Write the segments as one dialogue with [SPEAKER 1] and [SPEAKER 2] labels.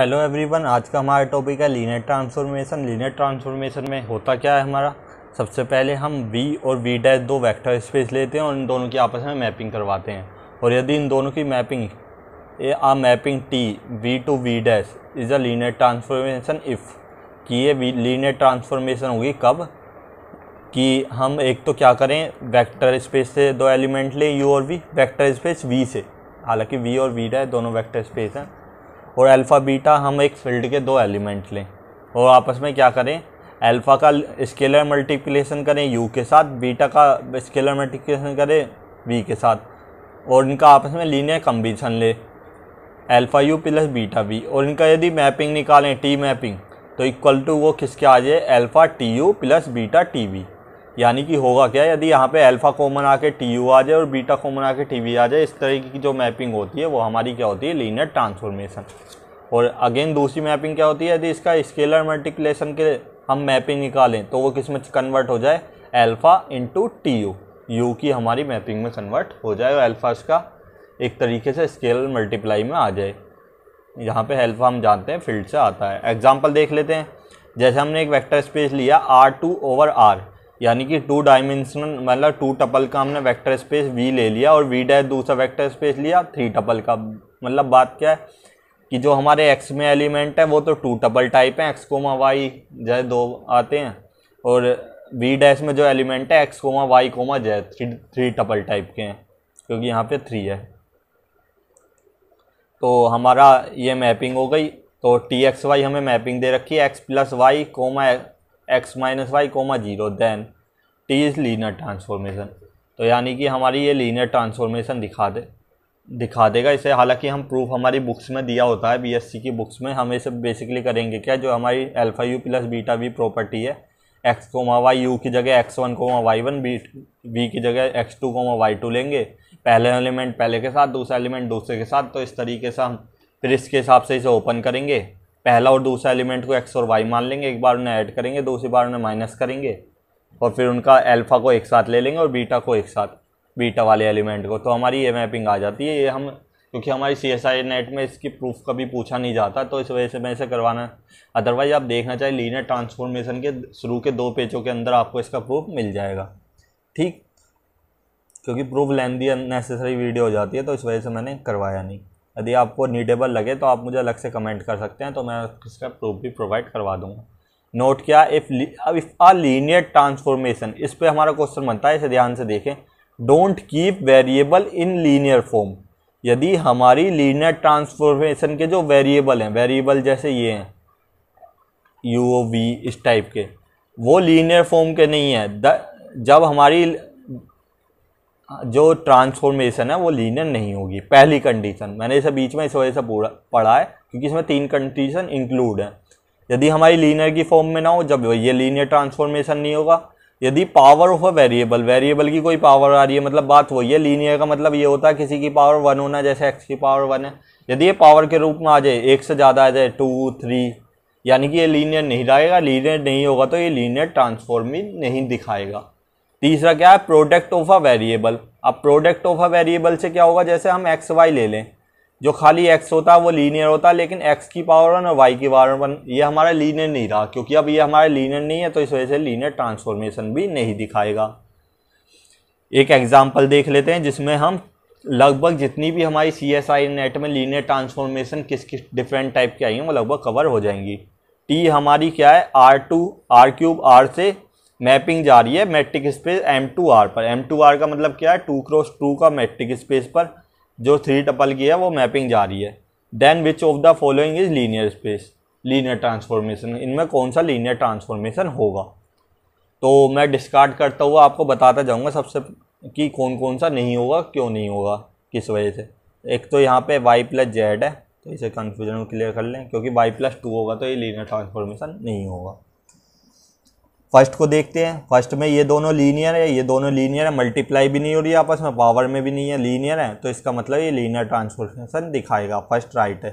[SPEAKER 1] hello everyone आज का हमारा टॉपिक है लीनियर ट्रांसफॉर्मेशन लीनियर ट्रांसफॉर्मेशन में होता क्या है हमारा सबसे पहले हम वी और वी डैश दो वेक्टर स्पेस लेते हैं और इन दोनों की आपस में मैपिंग करवाते हैं और यदि इन दोनों की मैपिंग ए आ mapping T V to V dash is a linear transformation if कि ये लीनियर ट्रांसफॉर्मेशन होगी कब कि हम एक तो क्या करें वैक्टर स्पेस से दो एलिमेंट लें यू और वी वैक्टर स्पेस वी से हालांकि वी और वी डैश दोनों वैक्टर स्पेस हैं और अल्फ़ा बीटा हम एक फील्ड के दो एलिमेंट लें और आपस में क्या करें अल्फ़ा का स्केलर मल्टीप्लिकेशन करें यू के साथ बीटा का स्केलर मल्टीप्लिकेशन करें वी के साथ और इनका आपस में लीनियर कम्बिनेशन ले alpha U plus beta V और इनका यदि मैपिंग निकालें टी मैपिंग तो इक्वल टू वो किसके आ जाए alpha T U plus beta T V यानी कि होगा क्या यदि यहाँ पे अल्फ़ा कॉमन आके टी यू आ जाए और बीटा कॉमन आके टी वी आ जाए इस तरीके की जो मैपिंग होती है वो हमारी क्या होती है लीनियर ट्रांसफॉर्मेशन और अगेन दूसरी मैपिंग क्या होती है यदि इसका स्केलर मल्टीप्लेसन के हम मैपिंग निकालें तो वो किस में कन्वर्ट हो जाए alpha into T U U की हमारी मैपिंग में कन्वर्ट हो जाए और एल्फा इसका एक तरीके से स्केलर मल्टीप्लाई में आ जाए यहाँ पे एल्फा हम जानते हैं फील्ड से आता है एग्जाम्पल देख लेते हैं जैसे हमने एक वेक्टर स्पेस लिया आर टू ओवर आर यानी कि टू डायमेंशनल मतलब टू टपल का हमने वेक्टर स्पेस वी ले लिया और वी डैश दूसरा वेक्टर स्पेस लिया थ्री टपल का मतलब बात क्या है कि जो हमारे एक्स में एलिमेंट है वो तो टू टपल टाइप है एक्स कोमा वाई जय दो आते हैं और वी डैश में जो एलिमेंट है X comma Y comma Z three three tuple type के हैं क्योंकि यहाँ पे थ्री है तो हमारा ये मैपिंग हो गई तो टी एक्स वाई हमें मैपिंग दे रखी है X plus Y comma X minus Y comma zero then T is linear transformation तो यानी कि हमारी ये लीनर ट्रांसफॉर्मेशन दिखा दे दिखा देगा इसे हालांकि हम प्रूफ हमारी बुक्स में दिया होता है बीएससी की बुक्स में हम इसे बेसिकली करेंगे क्या जो हमारी alpha U plus beta V property है एक्स कोमा वाई यू की जगह X one comma Y one B V की जगह X two comma Y two लेंगे पहले एलिमेंट पहले के साथ दूसरा एलिमेंट दूसरे के साथ तो इस तरीके से हम फिर इसके हिसाब से इसे ओपन करेंगे पहला और दूसरा एलिमेंट को एक्स और वाई मान लेंगे एक बार उन्हें ऐड करेंगे दूसरी बार उन्हें माइनस करेंगे और फिर उनका एल्फा को एक साथ ले लेंगे और बीटा को एक साथ बीटा वाले एलिमेंट को तो हमारी ये मैपिंग आ जाती है ये हम क्योंकि हमारी सी एस आई नेट में इसकी प्रूफ कभी पूछा नहीं जाता तो इस वजह से मैं इसे करवाना अदरवाइज़ आप देखना चाहिए लीनियर ट्रांसफॉर्मेशन के शुरू के दो पेजों के अंदर आपको इसका प्रूफ मिल जाएगा ठीक क्योंकि प्रूफ लेंदी अननेसेसरी वीडियो हो जाती है तो इस वजह से मैंने करवाया नहीं यदि आपको नीडेबल लगे तो आप मुझे अलग से कमेंट कर सकते हैं तो मैं इसका प्रूफ भी प्रोवाइड करवा दूंगा नोट किया इफ़ अब इफ़ आ लीनियर ट्रांसफॉर्मेशन इस पे हमारा क्वेश्चन बनता है इसे ध्यान से देखें don't keep variable in linear form यदि हमारी लीनियर ट्रांसफॉर्मेशन के जो वेरिएबल हैं वेरिएबल जैसे ये हैं यू ओ वी इस टाइप के वो लीनियर फॉर्म के नहीं है द जब हमारी जो ट्रांसफॉर्मेशन है वो लीनियर नहीं होगी पहली कंडीशन मैंने इसे बीच में इस वजह से पढ़ा है क्योंकि इसमें तीन कंडीशन इंक्लूड हैं यदि हमारी लीनियर की फॉर्म में ना हो जब ये लीनियर ट्रांसफॉर्मेशन नहीं होगा यदि power of a variable variable की कोई पावर आ रही है मतलब बात वही है लीनियर का मतलब ये होता है किसी की पावर वन होना जैसे एक्स की पावर वन है यदि ये पावर के रूप में आ जाए एक से ज़्यादा आ जाए टू थ्री यानी कि ये लीनियर नहीं रहेगा लीनियर नहीं होगा तो ये लीनियर ट्रांसफॉर्मिंग नहीं दिखाएगा तीसरा क्या है प्रोडक्ट ऑफ अ वेरिएबल अब प्रोडक्ट ऑफ अ वेरिएबल से क्या होगा जैसे हम एक्स वाई ले लें जो खाली एक्स होता है वो लीनियर होता है लेकिन एक्स की पावर वन और वाई की पावर वन ये हमारा लीनियर नहीं रहा क्योंकि अब ये हमारा लीनियर नहीं है तो इस वजह से लीनियर ट्रांसफॉर्मेशन भी नहीं दिखाएगा एक एग्जाम्पल देख लेते हैं जिसमें हम लगभग जितनी भी हमारी सी एस आई नेट में लीनियर ट्रांसफॉर्मेशन किस किस डिफरेंट टाइप की आई हैं वो लगभग कवर हो जाएंगी टी हमारी क्या है R to R cube R से मैपिंग जा रही है matrix space M two R पर एम टू आर का मतलब क्या है टू क्रॉस टू का मैट्रिक स्पेस पर जो थ्री टपल की है वो मैपिंग जा रही है then which of the following is linear space linear transformation इनमें कौन सा लीनियर ट्रांसफॉर्मेशन होगा तो मैं डिस्कार्ड करता हुआ आपको बताता जाऊँगा सबसे कि कौन कौन सा नहीं होगा क्यों नहीं होगा किस वजह से एक तो यहाँ पे y प्लस जेड है तो इसे कन्फ्यूजन क्लियर कर लें क्योंकि y प्लस टू होगा तो ये लीनियर ट्रांसफॉर्मेशन नहीं होगा फर्स्ट को देखते हैं फर्स्ट में ये दोनों लीनियर है ये दोनों लीनियर है मल्टीप्लाई भी नहीं हो रही है आपस में पावर में भी नहीं है लीनियर है तो इसका मतलब ये लीनियर ट्रांसफॉर्मेशन दिखाएगा फर्स्ट राइट है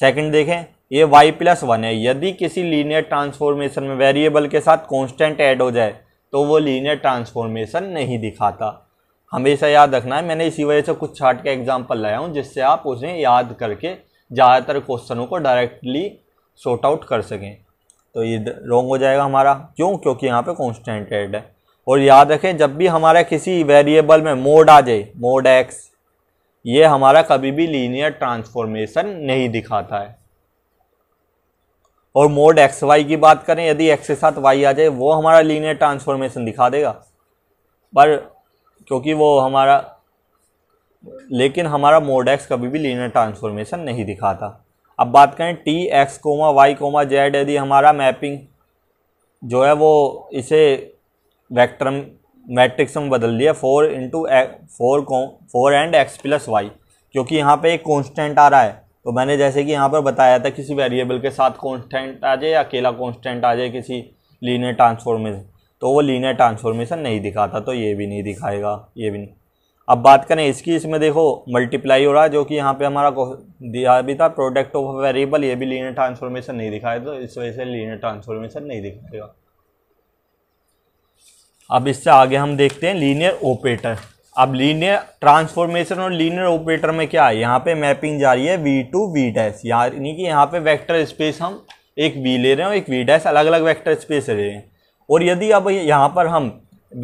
[SPEAKER 1] सेकंड देखें ये y प्लस वन है यदि किसी लीनियर ट्रांसफॉर्मेशन में वेरिएबल के साथ कॉन्स्टेंट ऐड हो जाए तो वो लीनियर ट्रांसफॉर्मेशन नहीं दिखाता हमेशा याद रखना है मैंने इसी वजह से कुछ छाट का एग्जाम्पल लाया हूँ जिससे आप उसे याद करके ज़्यादातर क्वेश्चनों को डायरेक्टली सॉर्ट आउट कर सकें तो ये रॉन्ग हो जाएगा हमारा क्यों क्योंकि यहाँ पे कॉन्स्टेंट रेट है और याद रखें जब भी हमारा किसी वेरिएबल में मोड आ जाए मोड एक्स ये हमारा कभी भी लीनियर ट्रांसफॉर्मेशन नहीं दिखाता है और मोड एक्स वाई की बात करें यदि एक्स के साथ वाई आ जाए वो हमारा लीनियर ट्रांसफॉर्मेशन दिखा देगा पर क्योंकि वो हमारा लेकिन हमारा मोड एक्स कभी भी लीनियर ट्रांसफॉर्मेशन नहीं दिखाता अब बात करें T X comma Y comma Z यदि हमारा मैपिंग जो है वो इसे वेक्टर मैट्रिक्स में बदल दिया फोर इंटू फोर को four and X plus Y क्योंकि यहाँ पे एक कॉन्स्टेंट आ रहा है तो मैंने जैसे कि यहाँ पर बताया था किसी वेरिएबल के साथ कॉन्स्टेंट आ जाए या अकेला कॉन्स्टेंट आ जाए किसी लीनियर ट्रांसफॉर्मेशन तो वो लीनियर ट्रांसफॉर्मेशन नहीं दिखाता तो ये भी नहीं दिखाएगा ये भी नहीं अब बात करें इसकी इसमें देखो मल्टीप्लाई हो रहा है जो कि यहाँ पे हमारा दिया भी था प्रोडक्ट ऑफ वेरिएबल ये भी लीनियर ट्रांसफॉर्मेशन नहीं दिखाया तो इस वजह से लीनियर ट्रांसफॉर्मेशन नहीं दिखाएगा अब इससे आगे हम देखते हैं लीनियर ऑपरेटर अब लीनियर ट्रांसफॉर्मेशन और लीनियर ऑपरेटर में क्या है यहाँ पे मैपिंग जा रही है वी टू वी डैश यानी कि यहाँ पे वैक्टर स्पेस हम एक वी ले रहे हैं और एक वी डैश अलग अलग वैक्टर स्पेस ले रहे हैं और यदि अब यहाँ पर हम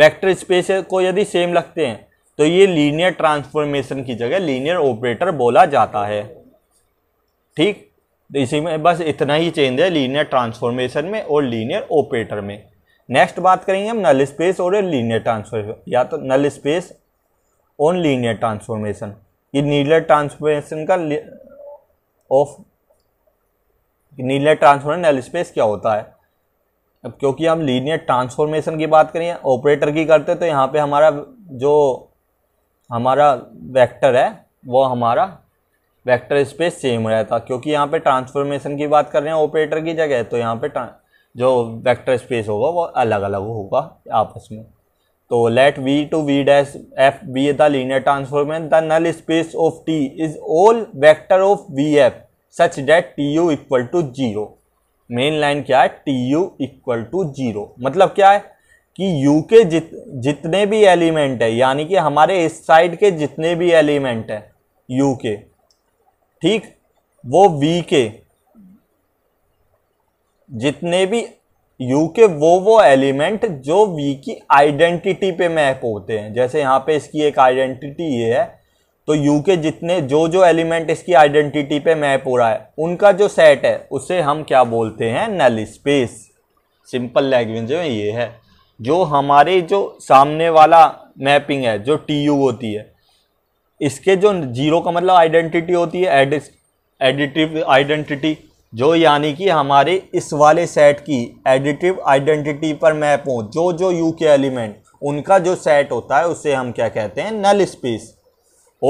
[SPEAKER 1] वैक्टर स्पेस को यदि सेम लगते हैं तो ये लीनियर ट्रांसफॉर्मेशन की जगह लीनियर ऑपरेटर बोला जाता है ठीक तो इसी में बस इतना ही चेंज है लीनियर ट्रांसफॉर्मेशन में और लीनियर ऑपरेटर में नेक्स्ट बात करेंगे हम नल स्पेस और लीनियर ट्रांसफॉर्मेशन या तो null space on linear transformation ये नीलर ट्रांसफॉर्मेशन का of linear transformation null space क्या होता है अब क्योंकि हम लीनियर ट्रांसफॉर्मेशन की बात करें ऑपरेटर की करते तो यहाँ पे हमारा जो हमारा वेक्टर है वो हमारा वेक्टर स्पेस सेम रहता क्योंकि यहाँ पे ट्रांसफॉर्मेशन की बात कर रहे हैं ऑपरेटर की जगह तो यहाँ पे जो वेक्टर स्पेस होगा वो अलग अलग होगा आपस में तो let V to V dash F be the linear transformation the null space of T is all vector of V F such that T U equal to zero main line क्या है T U equal to zero मतलब क्या है कि you के जित जितने भी एलिमेंट है यानी कि हमारे इस साइड के जितने भी एलिमेंट है यू के ठीक वो वी के जितने भी यू के वो वो एलिमेंट जो वी की आइडेंटिटी पे मैप होते हैं जैसे यहाँ पे इसकी एक आइडेंटिटी ये है तो यू के जितने जो जो एलिमेंट इसकी आइडेंटिटी पे मैप हो रहा है उनका जो सेट है उसे हम क्या बोलते हैं नल स्पेस सिंपल लैंग्वेज में ये है जो हमारे जो सामने वाला मैपिंग है जो टी यू होती है इसके जो जीरो का मतलब आइडेंटिटी होती है एडिटिव आइडेंटिटी जो यानी कि हमारे इस वाले सेट की एडिटिव आइडेंटिटी पर मैप हो जो जो यू के एलिमेंट उनका जो सेट होता है उसे हम क्या कहते हैं नल स्पेस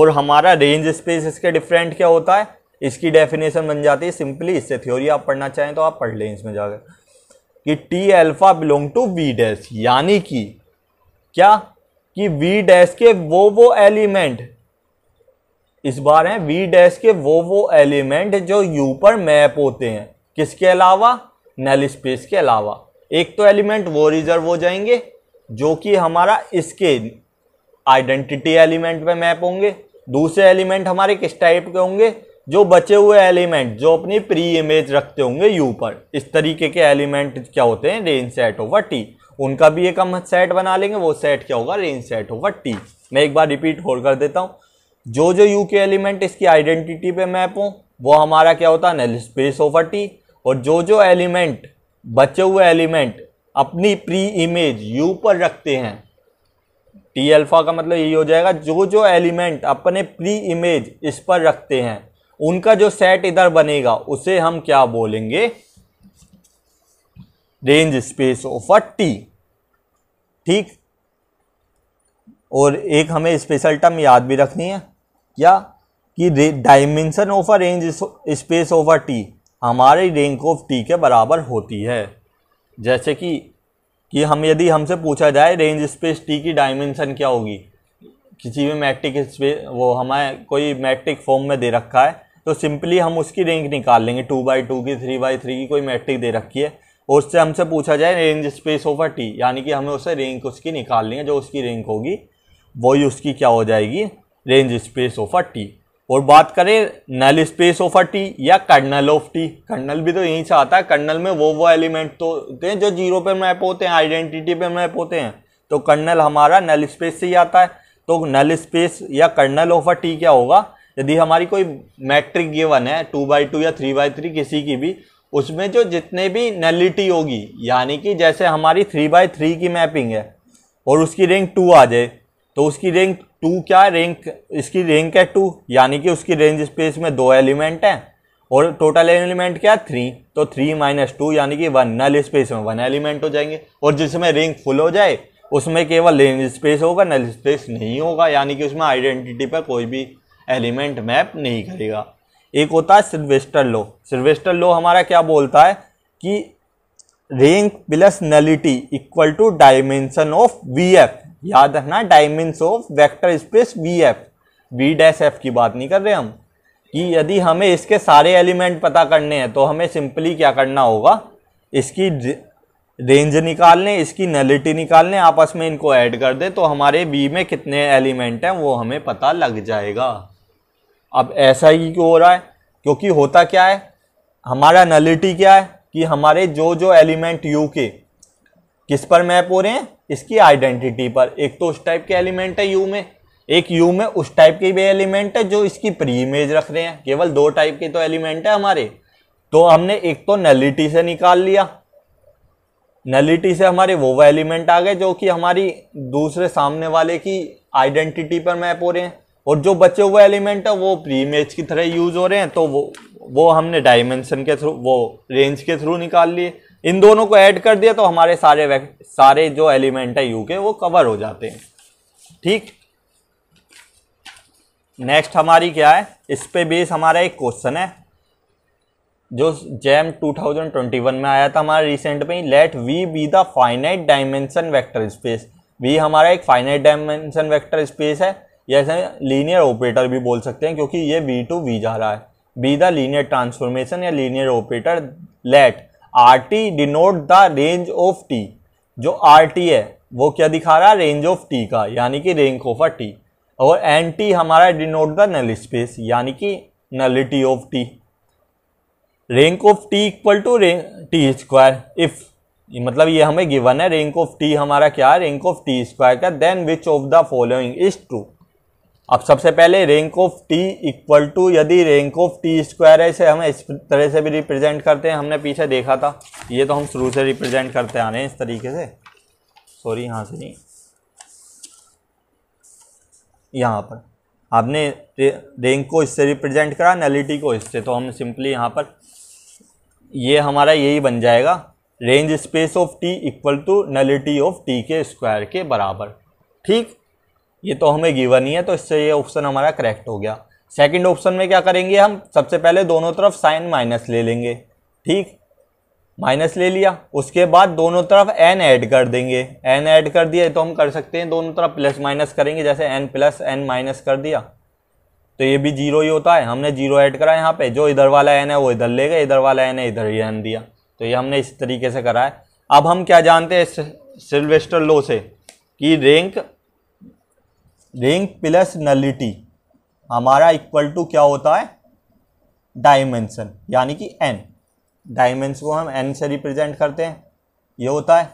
[SPEAKER 1] और हमारा रेंज स्पेस इसके डिफरेंट क्या होता है इसकी डेफिनेशन बन जाती है सिंपली इससे थ्योरी आप पढ़ना चाहें तो आप पढ़ लें इसमें जाकर कि T alpha belong to V dash यानी कि क्या कि वी डैश के वो वो एलिमेंट इस बार हैं वी डैश के वो वो एलिमेंट जो यू पर मैप होते हैं किसके अलावा नल स्पेस के अलावा एक तो एलिमेंट वो रिजर्व हो जाएंगे जो कि हमारा इसके आइडेंटिटी एलिमेंट पे मैप होंगे दूसरे एलिमेंट हमारे किस टाइप के होंगे जो बचे हुए एलिमेंट जो अपनी प्री इमेज रखते होंगे यू पर इस तरीके के एलिमेंट क्या होते हैं रेंज सेट ओवर टी उनका भी एक हम सेट बना लेंगे वो सेट क्या होगा रेंज सेट ओवर टी मैं एक बार रिपीट होल्ड कर देता हूँ जो जो यू के एलिमेंट इसकी आइडेंटिटी पे मैप हो वो हमारा क्या होता है नल स्पेस ओवर टी और जो जो एलिमेंट बचे हुए एलिमेंट अपनी प्री इमेज यू पर रखते हैं टी एल्फा का मतलब यही हो जाएगा जो जो एलिमेंट अपने प्री इमेज इस पर रखते हैं उनका जो सेट इधर बनेगा उसे हम क्या बोलेंगे range space of a T ठीक और एक हमें स्पेशल टर्म याद भी रखनी है क्या कि dimension of a range space of a T हमारे रेंज ऑफ टी के बराबर होती है जैसे कि कि हम यदि हमसे पूछा जाए रेंज स्पेस टी की डायमेंशन क्या होगी किसी भी मैट्रिक वो हमें कोई मैट्रिक फॉर्म में दे रखा है तो सिंपली हम उसकी रेंक निकाल लेंगे टू बाई टू की थ्री बाई थ्री की कोई मैट्रिक दे रखी है और उससे हमसे पूछा जाए रेंज स्पेस ओवर टी यानी कि हमें उससे रेंक उसकी निकाल है जो उसकी रेंक होगी वही उसकी क्या हो जाएगी रेंज स्पेस ओवर टी और बात करें नल स्पेस ओवर टी या कर्नल ऑफ टी कर्नल भी तो यहीं से आता है कर्नल में वो वो एलिमेंट तो होते हैं जो जीरो पे मैप होते हैं आइडेंटिटी पे मैप होते हैं तो कर्नल हमारा नल स्पेस से ही आता है तो नल स्पेस या कर्नल ऑफ अ टी क्या होगा यदि हमारी कोई मैट्रिक गिवन है टू बाई टू या थ्री बाई थ्री किसी की भी उसमें जो जितने भी नलिटी होगी यानी कि जैसे हमारी थ्री बाई थ्री की मैपिंग है और उसकी रेंक टू आ जाए तो उसकी रेंक टू क्या रेंक इसकी रेंक है टू यानी कि उसकी रेंज स्पेस में दो एलिमेंट हैं और टोटल एलिमेंट क्या है थ्री तो थ्री माइनस टू यानी कि वन नल स्पेस में वन एलिमेंट हो जाएंगे और जिसमें रेंक फुल हो जाए उसमें केवल लेन स्पेस होगा नल स्पेस नहीं होगा यानी कि उसमें आइडेंटिटी पर कोई भी एलिमेंट मैप नहीं करेगा एक होता है सिर्वेस्टर लो सिर्वेस्टर लो हमारा क्या बोलता है कि rank plus nullity equal to dimension of V F याद रखना dimension of vector space V F V dash F की बात नहीं कर रहे हम कि यदि हमें इसके सारे एलिमेंट पता करने हैं तो हमें सिंपली क्या करना होगा इसकी रेंज निकाल लें इसकी नलिटी निकाल लें आपस में इनको ऐड कर दें तो हमारे बी में कितने एलिमेंट हैं वो हमें पता लग जाएगा अब ऐसा ही क्यों हो रहा है क्योंकि होता क्या है हमारा नलिटी क्या है कि हमारे जो जो एलिमेंट यू के किस पर मैप हो रहे हैं इसकी आइडेंटिटी पर एक तो उस टाइप के एलिमेंट है यू में एक यू में उस टाइप के भी एलिमेंट है जो इसकी प्री इमेज रख रहे हैं केवल दो टाइप के तो एलिमेंट है हमारे तो हमने एक तो नलिटी से निकाल लिया नलिटी से हमारे वो वह एलिमेंट आ गए जो कि हमारी दूसरे सामने वाले की आइडेंटिटी पर मैप हो रहे हैं और जो बचे हुए एलिमेंट है वो प्री इमेज की तरह यूज हो रहे हैं तो वो वो हमने डायमेंशन के थ्रू वो रेंज के थ्रू निकाल लिए इन दोनों को ऐड कर दिया तो हमारे सारे सारे जो एलिमेंट है यू के वो कवर हो जाते हैं ठीक नेक्स्ट हमारी क्या है इस पे बेस हमारा एक क्वेश्चन है जो जैम 2021 में आया था हमारा रिसेंट में let V be the finite dimension vector space V हमारा एक फाइनाइट डायमेंशन वेक्टर स्पेस है या इसे लीनियर ऑपरेटर भी बोल सकते हैं क्योंकि ये वी टू वी जा रहा है बी द लीनियर ट्रांसफॉर्मेशन या linear operator let R T denote the range of T जो आर टी है वो क्या दिखा रहा है रेंज ऑफ टी का यानी कि रेंक ऑफ अ टी और एन टी हमारा डिनोट द नल स्पेस यानी कि nullity of T rank of T equal to T square if मतलब ये हमें गिवन है रैंक ऑफ टी हमारा क्या है रैंक ऑफ टी स्क्वायर का then which of the following is true अब सबसे पहले rank of T equal to यदि रैंक ऑफ टी स्क्वायर है इसे हम इस तरह से भी रिप्रेजेंट करते हैं हमने पीछे देखा था ये तो हम शुरू से रिप्रेजेंट करते आ रहे हैं इस तरीके से सॉरी यहाँ से नहीं यहाँ पर आपने रैंक को इससे रिप्रेजेंट करा नलिटी को इससे तो हम सिंपली यहाँ पर ये हमारा यही बन जाएगा range space of T equal to nullity of T के स्क्वायर के बराबर ठीक ये तो हमें गिवन ही है तो इससे ये ऑप्शन हमारा करेक्ट हो गया सेकंड ऑप्शन में क्या करेंगे हम सबसे पहले दोनों तरफ साइन माइनस ले लेंगे ठीक माइनस ले लिया उसके बाद दोनों तरफ एन ऐड कर देंगे एन ऐड कर दिया तो हम कर सकते हैं दोनों तरफ प्लस माइनस करेंगे जैसे एन प्लस एन माइनस कर दिया तो ये भी जीरो ही होता है हमने जीरो ऐड करा यहाँ पे जो इधर वाला एन है वो इधर ले गए इधर वाला एन है इधर ही एन दिया तो ये हमने इस तरीके से करा है अब हम क्या जानते हैं सिल्वेस्टर लो से कि रैंक रैंक प्लस नलिटी हमारा इक्वल टू क्या होता है डायमेंशन यानी कि एन डायमेंस को हम एन से रिप्रेजेंट करते हैं ये होता है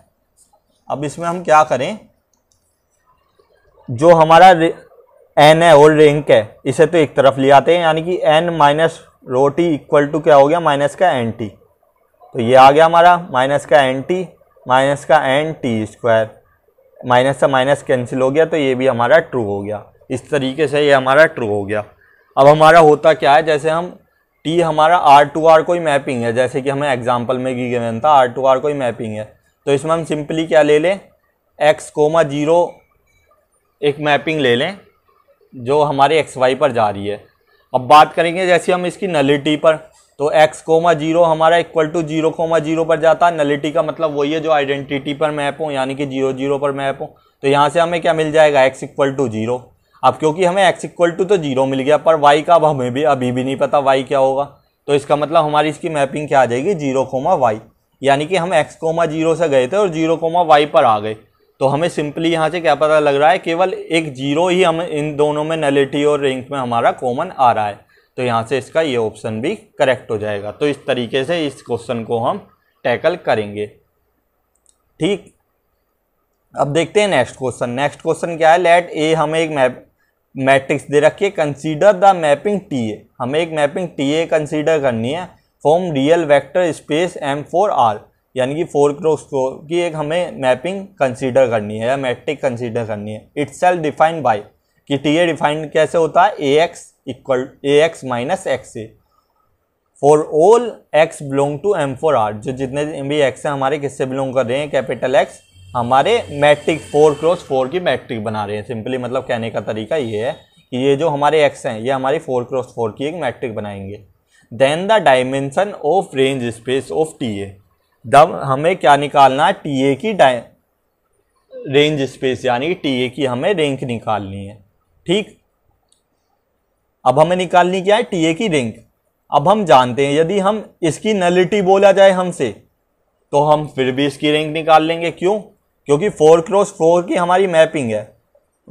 [SPEAKER 1] अब इसमें हम क्या करें जो हमारा एन है और रिंग है इसे तो एक तरफ ले आते हैं यानी कि एन माइनस रोटी इक्वल टू क्या हो गया माइनस का एन टी तो ये आ गया हमारा माइनस का एन टी माइनस का एन टी स्क्वायर माइनस से माइनस कैंसिल हो गया तो ये भी हमारा ट्रू हो गया इस तरीके से ये हमारा ट्रू हो गया अब हमारा होता क्या है जैसे हम टी हमारा आर टू आर कोई मैपिंग है जैसे कि हमें एग्जाम्पल में की गया था आर टू आर कोई मैपिंग है तो इसमें हम सिंपली क्या ले लें एक्स कोमा जीरो एक मैपिंग ले लें जो हमारे एक्स वाई पर जा रही है अब बात करेंगे जैसे हम इसकी नलिटी पर तो एक्स कोमा जीरो हमारा equal to zero comma zero पर जाता है नलिटी का मतलब वही है जो आइडेंटिटी पर मैप हो यानी कि जीरो जीरो पर मैप हो तो यहाँ से हमें क्या मिल जाएगा एक्स इक्वल टू जीरो अब क्योंकि हमें एक्स इक्वल टू तो जीरो मिल गया पर वाई का अब हमें भी अभी भी नहीं पता वाई क्या होगा तो इसका मतलब हमारी इसकी मैपिंग क्या आ जाएगी जीरो कोमा वाई यानी कि हम एक्स कोमा जीरो से गए थे और जीरो कोमा वाई पर आ गए तो हमें सिंपली यहाँ से क्या पता लग रहा है केवल एक जीरो ही हम इन दोनों में नलिटी और रिंक में हमारा कॉमन आ रहा है तो यहाँ से इसका ये ऑप्शन भी करेक्ट हो जाएगा तो इस तरीके से इस क्वेश्चन को हम टैकल करेंगे ठीक अब देखते हैं नेक्स्ट क्वेश्चन नेक्स्ट क्वेश्चन क्या है लेट ए हमें एक मैप मैट्रिक्स दे रखिए consider the mapping T A हमें एक मैपिंग टी ए कंसीडर करनी है form real vector space M four R यानी कि फोर क्रॉस फोर की एक हमें मैपिंग कंसीडर करनी है या मैट्रिक कंसीडर करनी है इट्स सेल्फ डिफाइंड बाई कि टी ए डिफाइंड कैसे होता है A X equal A X minus X A for all X belong to M four R जो जितने भी एक्स हैं हमारे किससे बिलोंग कर रहे हैं कैपिटल एक्स हमारे मैट्रिक फोर क्रॉस फोर की मैट्रिक बना रहे हैं सिंपली मतलब कहने का तरीका ये है कि ये जो हमारे एक्स हैं ये हमारी फोर क्रॉस फोर की एक मैट्रिक बनाएंगे then the dimension of range space of T A दब हमें क्या निकालना है टी ए की रेंज स्पेस यानी टी ए की हमें रेंक निकालनी है ठीक अब हमें निकालनी क्या है टी ए की रेंक अब हम जानते हैं यदि हम इसकी नलिटी बोला जाए हमसे तो हम फिर भी इसकी रेंक निकाल लेंगे क्यों क्योंकि फोर क्रॉस फोर की हमारी मैपिंग है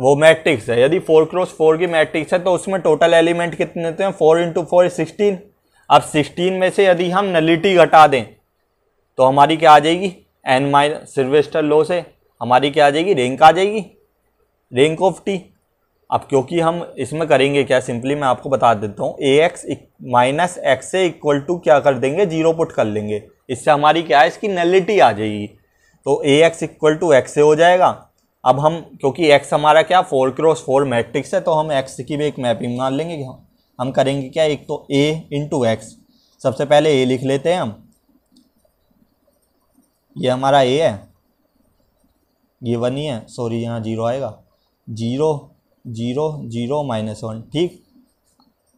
[SPEAKER 1] वो मैट्रिक्स है यदि फोर क्रॉस फोर की मैट्रिक्स है तो उसमें टोटल एलिमेंट कितने होते हैं फोर इंटू फोर सिक्सटीन अब सिक्सटीन में से यदि हम नलिटी घटा दें तो हमारी क्या आ जाएगी एन माइन सिल्वेस्टर लो से हमारी क्या आ जाएगी रेंक आ जाएगी रेंक ऑफ टी अब क्योंकि हम इसमें करेंगे क्या सिंपली मैं आपको बता देता हूँ ए एक्स माइनस एक्स से इक्वल टू क्या कर देंगे जीरो पुट कर लेंगे इससे हमारी क्या है इसकी नलिटी आ जाएगी तो A X equal to X से हो जाएगा अब हम क्योंकि एक्स हमारा क्या फोर क्रॉस फोर मैट्रिक्स है तो हम एक्स की भी एक मैपिंग मान लेंगे हम करेंगे क्या एक तो ए इंटू एक्स सबसे पहले ए लिख लेते हैं हम ये हमारा ए है ये वन ही है सॉरी यहाँ जीरो आएगा zero zero zero minus one ठीक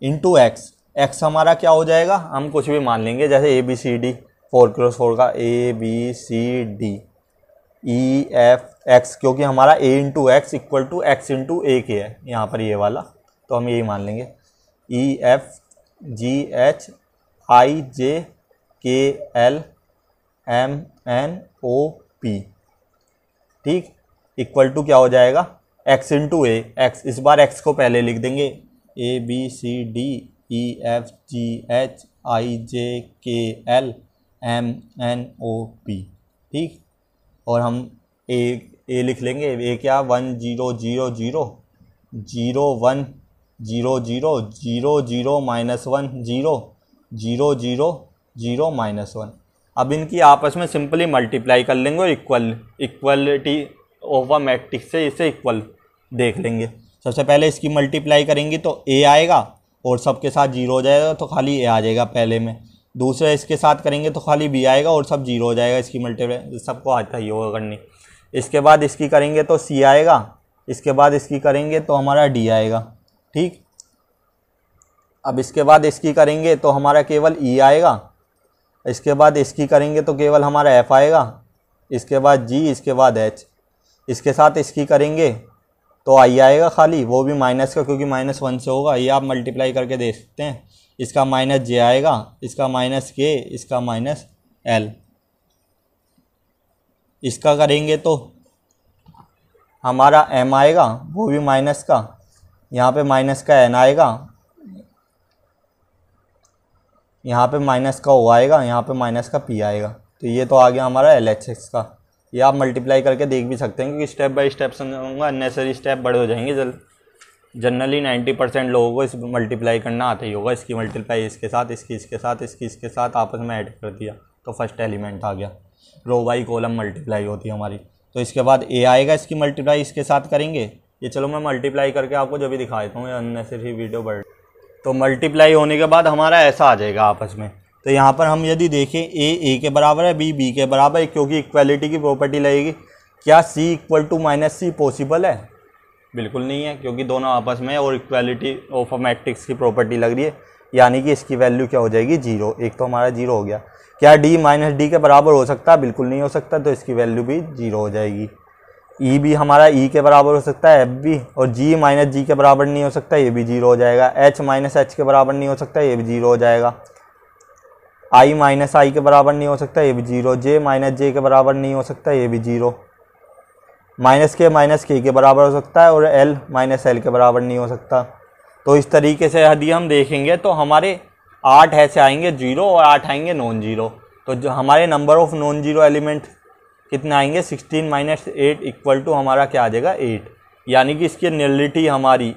[SPEAKER 1] इंटू एक्स एक्स हमारा क्या हो जाएगा हम कुछ भी मान लेंगे जैसे A B C D four cross four का A B C D E F X क्योंकि हमारा A into X equal to X into A के है यहाँ पर ये वाला तो हम यही मान लेंगे ई F G H I J K L M N O P ठीक इक्वल टू क्या हो जाएगा एक्स इंटू ए एक्स इस बार एक्स को पहले लिख देंगे A B C D E F G H I J K L M N O P ठीक और हम ए ए लिख लेंगे ए क्या one zero zero zero zero one zero zero zero zero minus one zero zero zero zero minus one अब इनकी आपस में सिंपली मल्टीप्लाई कर लेंगे और equal equality of a matrix से इसे इक्वल देख लेंगे सबसे पहले इसकी मल्टीप्लाई करेंगे तो ए आएगा और सबके साथ जीरो हो जाएगा तो खाली ए आ जाएगा पहले में दूसरा इसके साथ करेंगे तो खाली बी आएगा और सब जीरो हो जाएगा इसकी मल्टीप्लाई सबको आज का ही होगा करनी इसके बाद इसकी करेंगे तो सी आएगा इसके बाद इसकी करेंगे तो हमारा डी आएगा ठीक अब इसके बाद इसकी करेंगे तो हमारा केवल ई e आएगा इसके बाद इसकी करेंगे तो केवल हमारा एफ आएगा इसके बाद जी इसके बाद एच इसके साथ इसकी करेंगे तो आई आएगा खाली वो भी माइनस का क्योंकि माइनस वन से होगा ये आप मल्टीप्लाई करके देख सकते हैं इसका माइनस जे आएगा इसका माइनस के इसका माइनस एल इसका करेंगे तो हमारा एम आएगा वो भी माइनस का यहाँ पे माइनस का एन आएगा यहाँ पे माइनस का ओ आएगा यहाँ पे माइनस का पी आएगा तो ये तो आ गया हमारा एल एच एक्स का ये आप मल्टीप्लाई करके देख भी सकते हैं क्योंकि स्टेप बाय स्टेप समझाऊँगा अननेसरी स्टेप बड़े हो जाएंगे जल्द जनरली नाइन्टी परसेंट लोगों को इस मल्टीप्लाई करना आता ही होगा इसकी मल्टीप्लाई इसके साथ इसकी इसके साथ इसकी इसके साथ आपस में ऐड कर दिया तो फर्स्ट एलिमेंट आ गया रो बाई कॉलम मल्टीप्लाई होती है हमारी तो इसके बाद ए आएगा इसकी मल्टीप्लाई इसके साथ करेंगे ये चलो मैं मल्टीप्लाई करके आपको जब भी दिखा देता हूँ ये अननेसरी वीडियो बढ़ तो मल्टीप्लाई होने के बाद हमारा ऐसा आ जाएगा आपस में तो यहाँ पर हम यदि देखें ए ए के बराबर है बी बी के बराबर है क्योंकि इक्वलिटी की प्रॉपर्टी लगेगी क्या C equal to minus C possible है बिल्कुल नहीं है क्योंकि दोनों आपस में और इक्वलिटी ऑफ मैट्रिक्स की प्रॉपर्टी लग रही है यानी कि इसकी वैल्यू क्या हो जाएगी जीरो एक तो हमारा जीरो हो गया क्या डी माइनस डी के बराबर हो सकता है बिल्कुल नहीं हो सकता तो इसकी वैल्यू भी जीरो हो जाएगी ई e भी हमारा ई e के बराबर हो सकता है एफ भी और जी माइनस जी के बराबर नहीं हो सकता ये भी जीरो हो जाएगा एच माइनस एच के बराबर नहीं हो सकता ये भी जीरो हो जाएगा आई माइनस आई के बराबर नहीं हो सकता ये भी जीरो जे माइनस जे के बराबर नहीं हो सकता ये भी जीरो माइनस के माइनस के के बराबर हो सकता है और एल माइनस एल के बराबर नहीं हो सकता तो इस तरीके से यदि हम देखेंगे तो हमारे आठ ऐसे आएंगे जीरो और आठ आएंगे नॉन जीरो तो जो हमारे number of non zero element कितने आएंगे sixteen minus eight equal to हमारा क्या आ जाएगा एट यानी कि इसकी नलिटी हमारी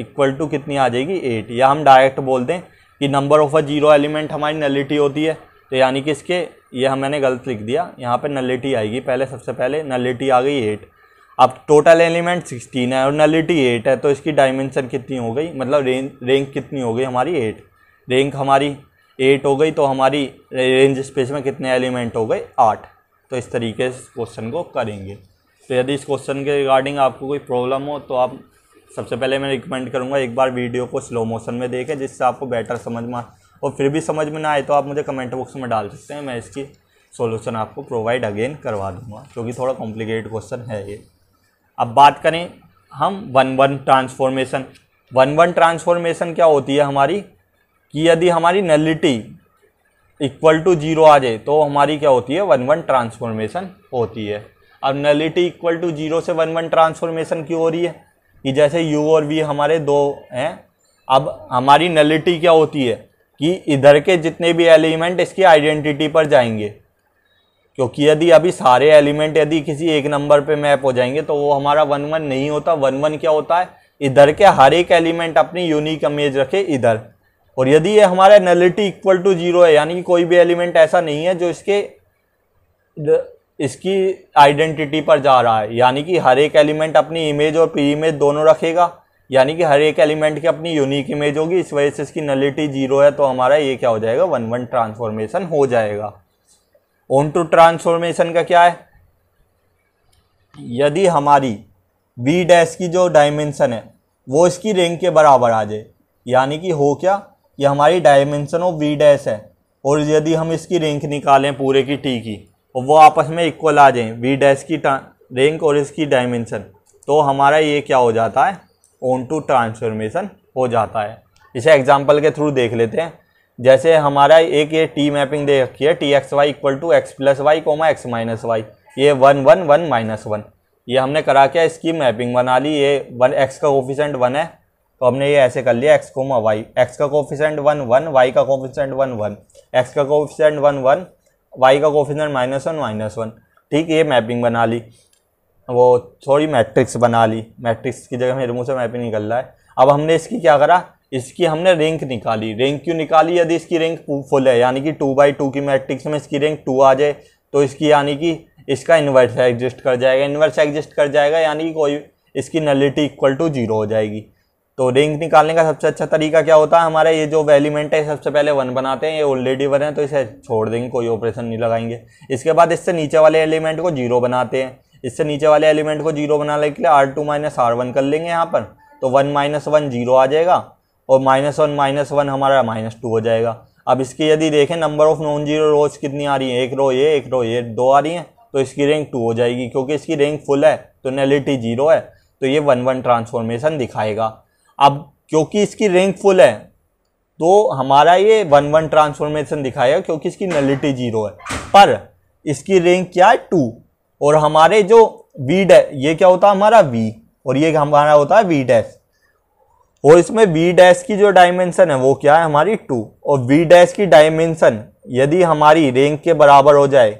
[SPEAKER 1] इक्वल टू कितनी आ जाएगी एट या हम डायरेक्ट बोल दें कि number of a zero element हमारी नलिटी होती है तो यानी कि इसके ये हम मैंने गलत लिख दिया यहाँ पे नलिटी आएगी पहले सबसे पहले नलिटी आ गई एट अब टोटल एलिमेंट सिक्सटीन है और नलिटी एट है तो इसकी डायमेंशन कितनी हो गई मतलब रेंज रेंक कितनी हो गई हमारी एट रेंक हमारी एट हो गई तो हमारी रेंज स्पेस में कितने एलिमेंट हो गए आठ तो इस तरीके से क्वेश्चन को करेंगे तो यदि इस क्वेश्चन के रिगार्डिंग आपको कोई प्रॉब्लम हो तो आप सबसे पहले मैं रिकमेंड करूँगा एक बार वीडियो को स्लो मोशन में देखें जिससे आपको बेटर समझ में और फिर भी समझ में ना आए तो आप मुझे कमेंट बॉक्स में डाल सकते हैं मैं इसकी सोल्यूशन आपको प्रोवाइड अगेन करवा दूंगा क्योंकि थोड़ा कॉम्प्लिकेटेड क्वेश्चन है ये अब बात करें हम one one transformation one one transformation क्या होती है हमारी कि यदि हमारी नलिटी इक्वल टू जीरो आ जाए तो हमारी क्या होती है वन वन ट्रांसफॉर्मेशन होती है अब नलिटी इक्वल टू जीरो से वन वन ट्रांसफॉर्मेशन क्यों हो रही है कि जैसे यू और वी हमारे दो हैं अब हमारी नलिटी क्या होती है कि इधर के जितने भी एलिमेंट इसकी आइडेंटिटी पर जाएंगे क्योंकि यदि अभी सारे एलिमेंट यदि किसी एक नंबर पे मैप हो जाएंगे तो वो हमारा वन वन नहीं होता वन वन क्या होता है इधर के हर एक एलिमेंट अपनी यूनिक इमेज रखे इधर और यदि ये हमारा नलिटी इक्वल टू जीरो है यानी कि कोई भी एलिमेंट ऐसा नहीं है जो इसके इसकी आइडेंटिटी पर जा रहा है यानी कि हर एक एलिमेंट अपनी इमेज और पी इमेज दोनों रखेगा यानी कि हर एक एलिमेंट की अपनी यूनिक इमेज होगी इस वजह से इसकी नलिटी जीरो है तो हमारा ये क्या हो जाएगा वन वन ट्रांसफॉर्मेशन हो जाएगा ओन टू ट्रांसफॉर्मेशन का क्या है यदि हमारी बी डैश की जो डायमेंशन है वो इसकी रेंक के बराबर आ जाए यानी कि हो क्या ये हमारी डायमेंशन ऑफ वी डैश है और यदि हम इसकी रेंक निकालें पूरे की टी की और तो वो आपस में इक्वल आ जाएं वी डैश की रेंक और इसकी डायमेंशन तो हमारा ये क्या हो जाता है ऑन टू ट्रांसफॉर्मेशन हो जाता है इसे एग्जाम्पल के थ्रू देख लेते हैं जैसे हमारा एक ये टी मैपिंग दे रखी है T X Y equal to X plus Y comma X minus Y ये one one one minus one ये हमने करा क्या इसकी मैपिंग बना ली ये वन एक्स का कोफिशेंट वन है तो हमने ये ऐसे कर लिया एक्स कोमा वाई एक्स का कोफिशेंट वन वन वाई का कोफिशेंट वन वन एक्स का कोफिशेंट वन वन वाई का coefficient minus one minus one ठीक ये मैपिंग बना ली वो थोड़ी मैट्रिक्स बना ली मैट्रिक्स की जगह मेरे मुँह से मैपिंग निकल रहा है अब हमने इसकी क्या करा इसकी हमने रैंक निकाली रैंक क्यों निकाली यदि इसकी रैंक फुल है यानी कि टू बाई टू की मैट्रिक्स में इसकी रैंक टू आ जाए तो इसकी यानी कि इसका इन्वर्स एग्जिस्ट कर जाएगा इन्वर्स एग्जिस्ट कर जाएगा यानी कि कोई इसकी नलिटी इक्वल टू जीरो हो जाएगी तो रिंग निकालने का सबसे अच्छा तरीका क्या होता है हमारे ये जो एलिमेंट है सबसे पहले वन बनाते हैं ये ऑलरेडी वन है तो इसे छोड़ देंगे कोई ऑपरेशन नहीं लगाएंगे इसके बाद इससे नीचे वाले एलिमेंट को जीरो बनाते हैं इससे नीचे वाले एलिमेंट को जीरो बनाने के लिए R two minus R one कर लेंगे यहाँ पर तो वन माइनस वन जीरो आ जाएगा और माइनस वन माइनस वन हमारा माइनस टू हो जाएगा अब इसकी यदि देखें number of non zero rows कितनी आ रही है एक रो ये एक रो ये दो आ रही हैं तो इसकी रैंक टू हो जाएगी क्योंकि इसकी रैंक फुल है तो नेलिटी जीरो है तो ये वन वन ट्रांसफॉर्मेशन दिखाएगा अब क्योंकि इसकी रैंक फुल है तो हमारा ये वन वन ट्रांसफॉर्मेशन दिखाएगा क्योंकि इसकी नलिटी जीरो है पर इसकी रैंक क्या है टू और हमारे जो वी डे ये क्या होता है हमारा वी और ये हमारा होता है वी डैश और इसमें वी डैश की जो डायमेंशन है वो क्या है हमारी टू और वी डैश की डायमेंशन यदि हमारी रैंक के बराबर हो जाए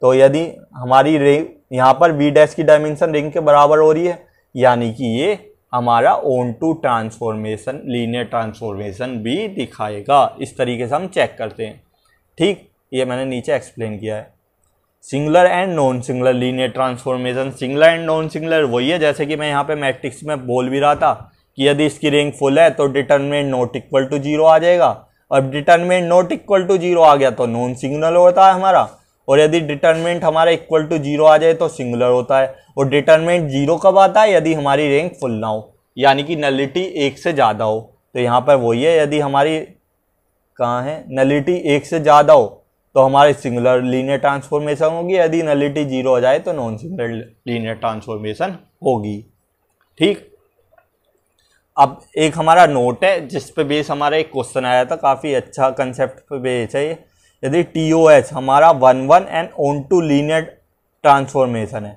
[SPEAKER 1] तो यदि हमारी रैंक यहाँ पर वी डैश की डायमेंशन रैंक के बराबर हो रही है यानी कि ये हमारा onto transformation linear transformation भी दिखाएगा इस तरीके से हम चेक करते हैं ठीक ये मैंने नीचे एक्सप्लेन किया है singular and non singular linear transformation singular and non singular वही है जैसे कि मैं यहाँ पे मैट्रिक्स में बोल भी रहा था कि यदि इसकी रिंग फुल है तो determinant not equal to zero आ जाएगा और determinant not equal to zero आ गया तो नॉन सिंगुलर होता है हमारा और यदि डिटर्मेंट हमारा इक्वल टू जीरो आ जाए तो सिंगुलर होता है और डिटर्मेंट जीरो कब आता है यदि हमारी रैंक फुल ना हो यानी कि नलिटी एक से ज़्यादा हो तो यहाँ पर वही है यदि हमारी कहाँ है नलिटी एक से ज़्यादा हो तो हमारी सिंगुलर लीनियर ट्रांसफॉर्मेशन होगी यदि नलिटी जीरो हो जाए तो नॉन सिंगुलर लीनियर ट्रांसफॉर्मेशन होगी ठीक अब एक हमारा नोट है जिस पे बेस हमारा एक क्वेश्चन आया था काफ़ी अच्छा कंसेप्ट पे बेस है ये यदि टी ओ एच हमारा one one and onto linear transformation है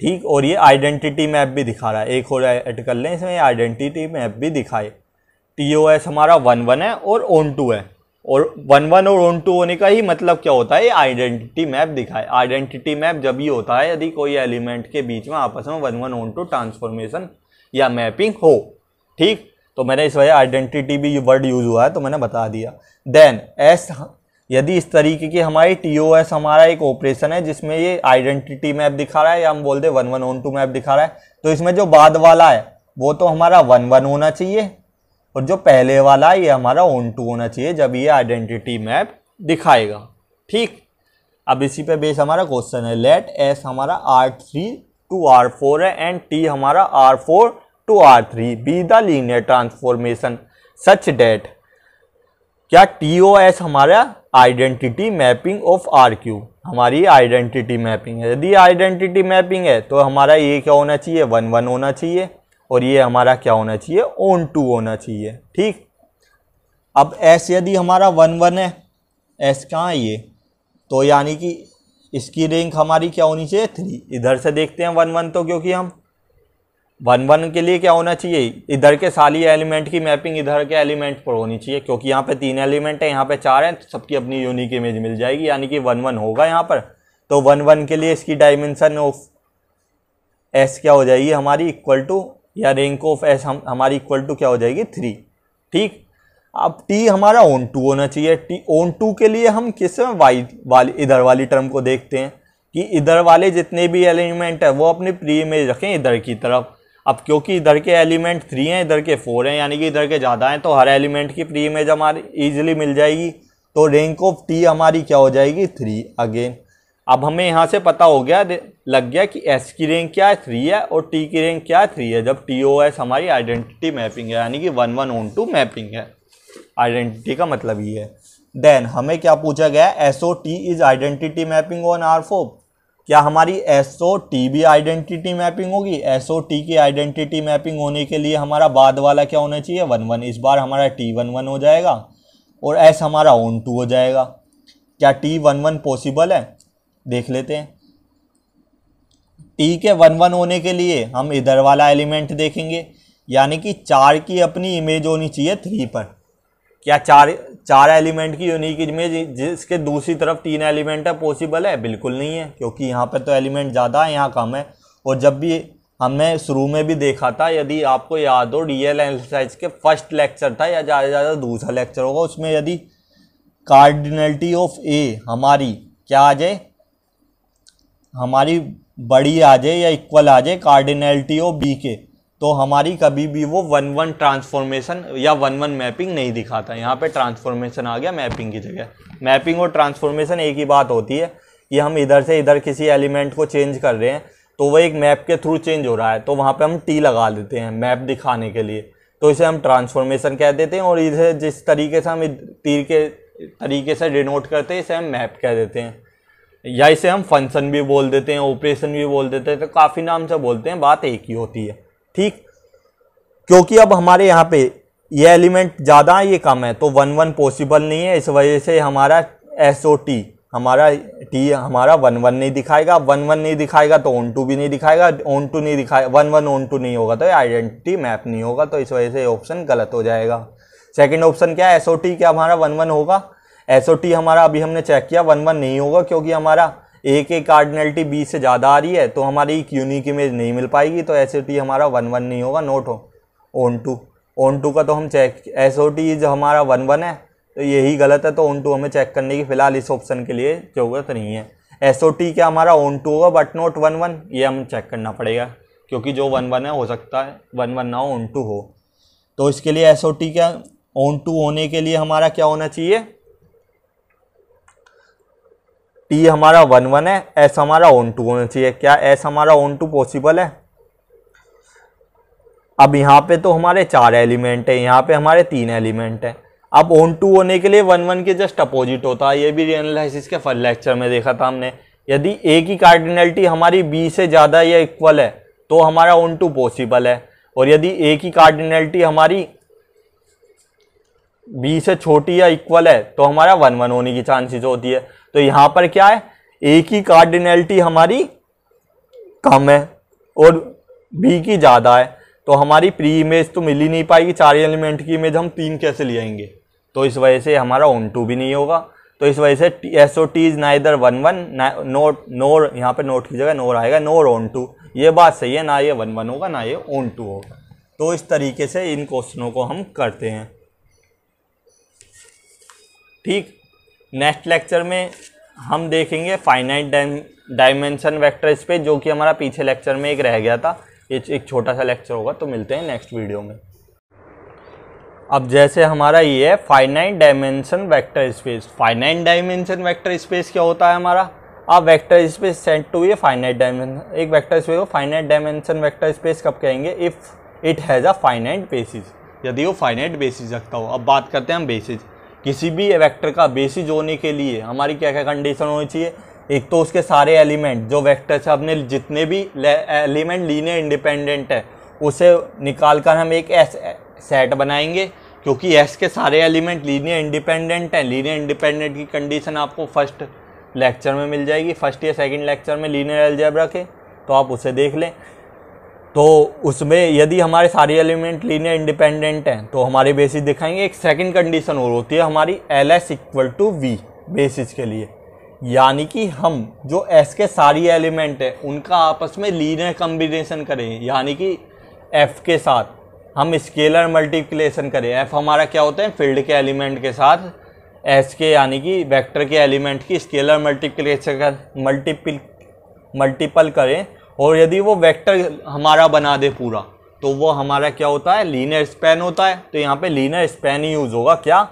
[SPEAKER 1] ठीक और ये आइडेंटिटी मैप भी दिखा रहा है एक और ऐड कर लें इसमें आइडेंटिटी मैप भी दिखाए टी ओ एस हमारा वन वन है और ओन टू है और वन वन और ओन टू होने का ही मतलब क्या होता है आइडेंटिटी मैप दिखाए आइडेंटिटी मैप जब ही होता है यदि कोई एलिमेंट के बीच में आपस में one one onto transformation या मैपिंग हो ठीक तो मैंने इस वजह आइडेंटिटी भी वर्ड यूज़ हुआ है तो मैंने बता दिया देन एस यदि इस तरीके की हमारी टी ओ एस हमारा एक ऑपरेशन है जिसमें ये आइडेंटिटी मैप दिखा रहा है या हम बोल दें one one onto map दिखा रहा है तो इसमें जो बाद वाला है वो तो हमारा वन वन होना चाहिए और जो पहले वाला है ये हमारा ओन टू होना चाहिए जब ये आइडेंटिटी मैप दिखाएगा ठीक अब इसी पे बेस हमारा क्वेश्चन है लेट एस हमारा R three to R four है एंड टी हमारा R four to R three be the linear transformation such that क्या टी ओ एस हमारा identity mapping of R Q हमारी आइडेंटिटी मैपिंग है यदि identity mapping है तो हमारा ये क्या होना चाहिए वन वन होना चाहिए और ये हमारा क्या होना चाहिए ओन टू होना चाहिए ठीक अब एस यदि हमारा वन वन है एस कहाँ है ये तो यानी कि इसकी रेंक हमारी क्या होनी चाहिए थ्री इधर से देखते हैं वन वन तो क्योंकि हम वन वन के लिए क्या होना चाहिए इधर के साली एलिमेंट की मैपिंग इधर के एलिमेंट पर होनी चाहिए क्योंकि यहाँ पे तीन एलिमेंट है यहाँ पे चार हैं तो सबकी अपनी यूनिक इमेज मिल जाएगी यानी कि वन वन होगा यहाँ पर तो वन वन के लिए इसकी डायमेंशन ऑफ एस क्या हो जाएगी हमारी इक्वल टू या रेंक ऑफ एस हम हमारी इक्वल टू क्या हो जाएगी थ्री ठीक अब टी हमारा ओन टू होना चाहिए टी ओन टू के लिए हम किस वाई वाली इधर वाली टर्म को देखते हैं कि इधर वाले जितने भी एलिमेंट है वो अपनी प्री इमेज रखें इधर की तरफ अब क्योंकि इधर के एलिमेंट थ्री हैं इधर के फोर हैं यानी कि इधर के ज़्यादा हैं तो हर एलिमेंट की प्री इमेज हमारी ईजिली मिल जाएगी तो रैंक ऑफ टी हमारी क्या हो जाएगी थ्री अगेन अब हमें यहाँ से पता हो गया लग गया कि एस की रैंक क्या है थ्री है और टी की रैंक क्या है थ्री है जब टी ओ एस हमारी आइडेंटिटी मैपिंग है यानी कि one one onto mapping है आइडेंटिटी का मतलब ये है देन हमें क्या पूछा गया S O T is identity mapping on R four क्या हमारी एस ओ टी भी आइडेंटिटी मैपिंग होगी एस ओ टी की आइडेंटिटी मैपिंग होने के लिए हमारा बाद वाला क्या होना चाहिए वन वन इस बार हमारा टी वन वन हो जाएगा और एस हमारा ओन टू हो जाएगा क्या टी वन वन पॉसिबल है देख लेते हैं टी के वन वन होने के लिए हम इधर वाला एलिमेंट देखेंगे यानी कि चार की अपनी इमेज होनी चाहिए थ्री पर क्या चार चार एलिमेंट की यूनिक इमेज जिसके दूसरी तरफ तीन एलिमेंट है पॉसिबल है बिल्कुल नहीं है क्योंकि यहाँ पर तो एलिमेंट ज़्यादा है यहाँ कम है और जब भी हमने शुरू में भी देखा था यदि आपको याद हो एल एक्सरसाइज के फर्स्ट लेक्चर था या ज़्यादा से ज़्यादा दूसरा लेक्चर होगा उसमें यदि कार्डिनलिटी ऑफ ए हमारी क्या आ जाए हमारी बड़ी आ जाए या इक्वल आ जाए कार्डिनलिटी ऑफ बी के तो हमारी कभी भी वो वन वन ट्रांसफॉर्मेशन या वन वन मैपिंग नहीं दिखाता यहाँ पे ट्रांसफॉर्मेशन आ गया मैपिंग की जगह मैपिंग और ट्रांसफॉर्मेशन एक ही बात होती है कि हम इधर से इधर किसी एलिमेंट को चेंज कर रहे हैं तो वह एक मैप के थ्रू चेंज हो रहा है तो वहाँ पर हम टी लगा देते हैं मैप दिखाने के लिए तो इसे हम ट्रांसफॉर्मेशन कह देते हैं और इसे जिस तरीके से हम तीर के तरीके से डिनोट करते हैं इसे हम मैप कह देते हैं या इसे हम फंक्शन भी बोल देते हैं ऑपरेशन भी बोल देते हैं तो काफ़ी नाम से बोलते हैं बात एक ही होती है ठीक क्योंकि अब हमारे यहाँ पे ये एलिमेंट ज़्यादा ये कम है तो वन वन पॉसिबल नहीं है इस वजह से हमारा एस ओ टी हमारा टी हमारा वन वन नहीं दिखाएगा वन वन नहीं दिखाएगा तो ओन टू भी नहीं दिखाएगा ओन टू नहीं दिखाए वन वन ओन टू नहीं होगा तो आइडेंटिटी मैप नहीं होगा तो इस वजह से ऑप्शन गलत हो जाएगा सेकेंड ऑप्शन क्या है एस ओ टी क्या हमारा वन वन होगा एस ओ टी हमारा अभी हमने चेक किया वन वन नहीं होगा क्योंकि हमारा ए के कार्डिनलिटी बी से ज़्यादा आ रही है तो हमारी एक यूनिक इमेज नहीं मिल पाएगी तो एस हमारा वन वन नहीं होगा नोट हो ओन टू ओन टू का तो हम चेक एस ओ टी जो हमारा वन वन है तो यही गलत है तो ओन टू हमें चेक करने की फ़िलहाल इस ऑप्शन के लिए ज़रूरत नहीं है एस ओ टी क्या हमारा ओन टू होगा बट नोट वन वन ये हम चेक करना पड़ेगा क्योंकि जो वन वन है हो सकता है वन वन ना हो ओन टू हो तो इसके लिए एस ओ टी क्या ओन टू होने के लिए हमारा क्या होना चाहिए टी हमारा वन वन है एस हमारा ओन टू होना चाहिए क्या एस हमारा ओन टू पॉसिबल है अब यहाँ पे तो हमारे चार एलिमेंट है यहाँ पे हमारे तीन एलिमेंट हैं अब ओन टू होने के लिए वन वन के जस्ट अपोजिट होता है ये भी रियलाइसिस के फर्स्ट लेक्चर में देखा था हमने यदि ए की कार्डिनलिटी हमारी बी से ज़्यादा या इक्वल है तो हमारा ओन टू पॉसिबल है और यदि ए की कार्डिनलिटी हमारी बी से छोटी या इक्वल है तो हमारा वन वन होने की चांसेस होती है तो यहाँ पर क्या है ए की कार्डिनेलिटी हमारी कम है और बी की ज़्यादा है तो हमारी प्री इमेज तो मिल ही नहीं पाएगी चार एलिमेंट की इमेज हम तीन कैसे ले आएंगे तो इस वजह से हमारा ओन टू भी नहीं होगा तो इस वजह से एस ओ टी इज़ ना इधर वन वन नोट नोर यहाँ पे नोट की जगह नोर आएगा नोर ओन टू ये बात सही है ना ये वन वन होगा ना ये ओन टू होगा तो इस तरीके से इन क्वेश्चनों को हम करते हैं ठीक नेक्स्ट लेक्चर में हम देखेंगे फाइनाइट डायमेंशन वैक्टर स्पेस जो कि हमारा पीछे लेक्चर में एक रह गया था ये एक छोटा सा लेक्चर होगा तो मिलते हैं नेक्स्ट वीडियो में अब जैसे हमारा ये है finite dimension vector space finite dimension vector space क्या होता है हमारा अब वेक्टर स्पेस सेट टू ये फाइनाइट डायमेंशन एक वेक्टर स्पेस को फाइनाइट डायमेंशन वेक्टर स्पेस कब कहेंगे if it has a finite basis यदि वो फाइनाइट बेसिस रखता हो अब बात करते हैं हम बेसिस किसी भी वेक्टर का बेसिस होने के लिए हमारी क्या क्या कंडीशन होनी चाहिए एक तो उसके सारे एलिमेंट जो वेक्टर से हमने जितने भी एलिमेंट लीने इंडिपेंडेंट है उसे निकाल कर हम एक एस सेट बनाएंगे क्योंकि एस के सारे एलिमेंट लीने इंडिपेंडेंट हैं लीने इंडिपेंडेंट की कंडीशन आपको फर्स्ट लेक्चर में मिल जाएगी फर्स्ट या सेकंड लेक्चर में लीनियर एल्जेब्रा के तो आप उसे देख लें तो उसमें यदि हमारे सारे एलिमेंट लीनियर इंडिपेंडेंट हैं तो हमारे बेसिस दिखाएंगे एक सेकंड कंडीशन और होती है हमारी L S equal to V basis के लिए यानी कि हम जो एस के सारी एलिमेंट हैं उनका आपस में लीनियर कम्बिनेशन करें यानी कि एफ़ के साथ हम स्केलर मल्टीप्लेसन करें एफ़ हमारा क्या होता है फील्ड के एलिमेंट के साथ एस के यानी कि वेक्टर के एलिमेंट की स्केलर मल्टीप्लेसन मल्टीपल मल्टीपल करें और यदि वो वेक्टर हमारा बना दे पूरा तो वो हमारा क्या होता है लीनर स्पैन होता है तो यहाँ पे लीनर स्पैन ही यूज़ होगा क्या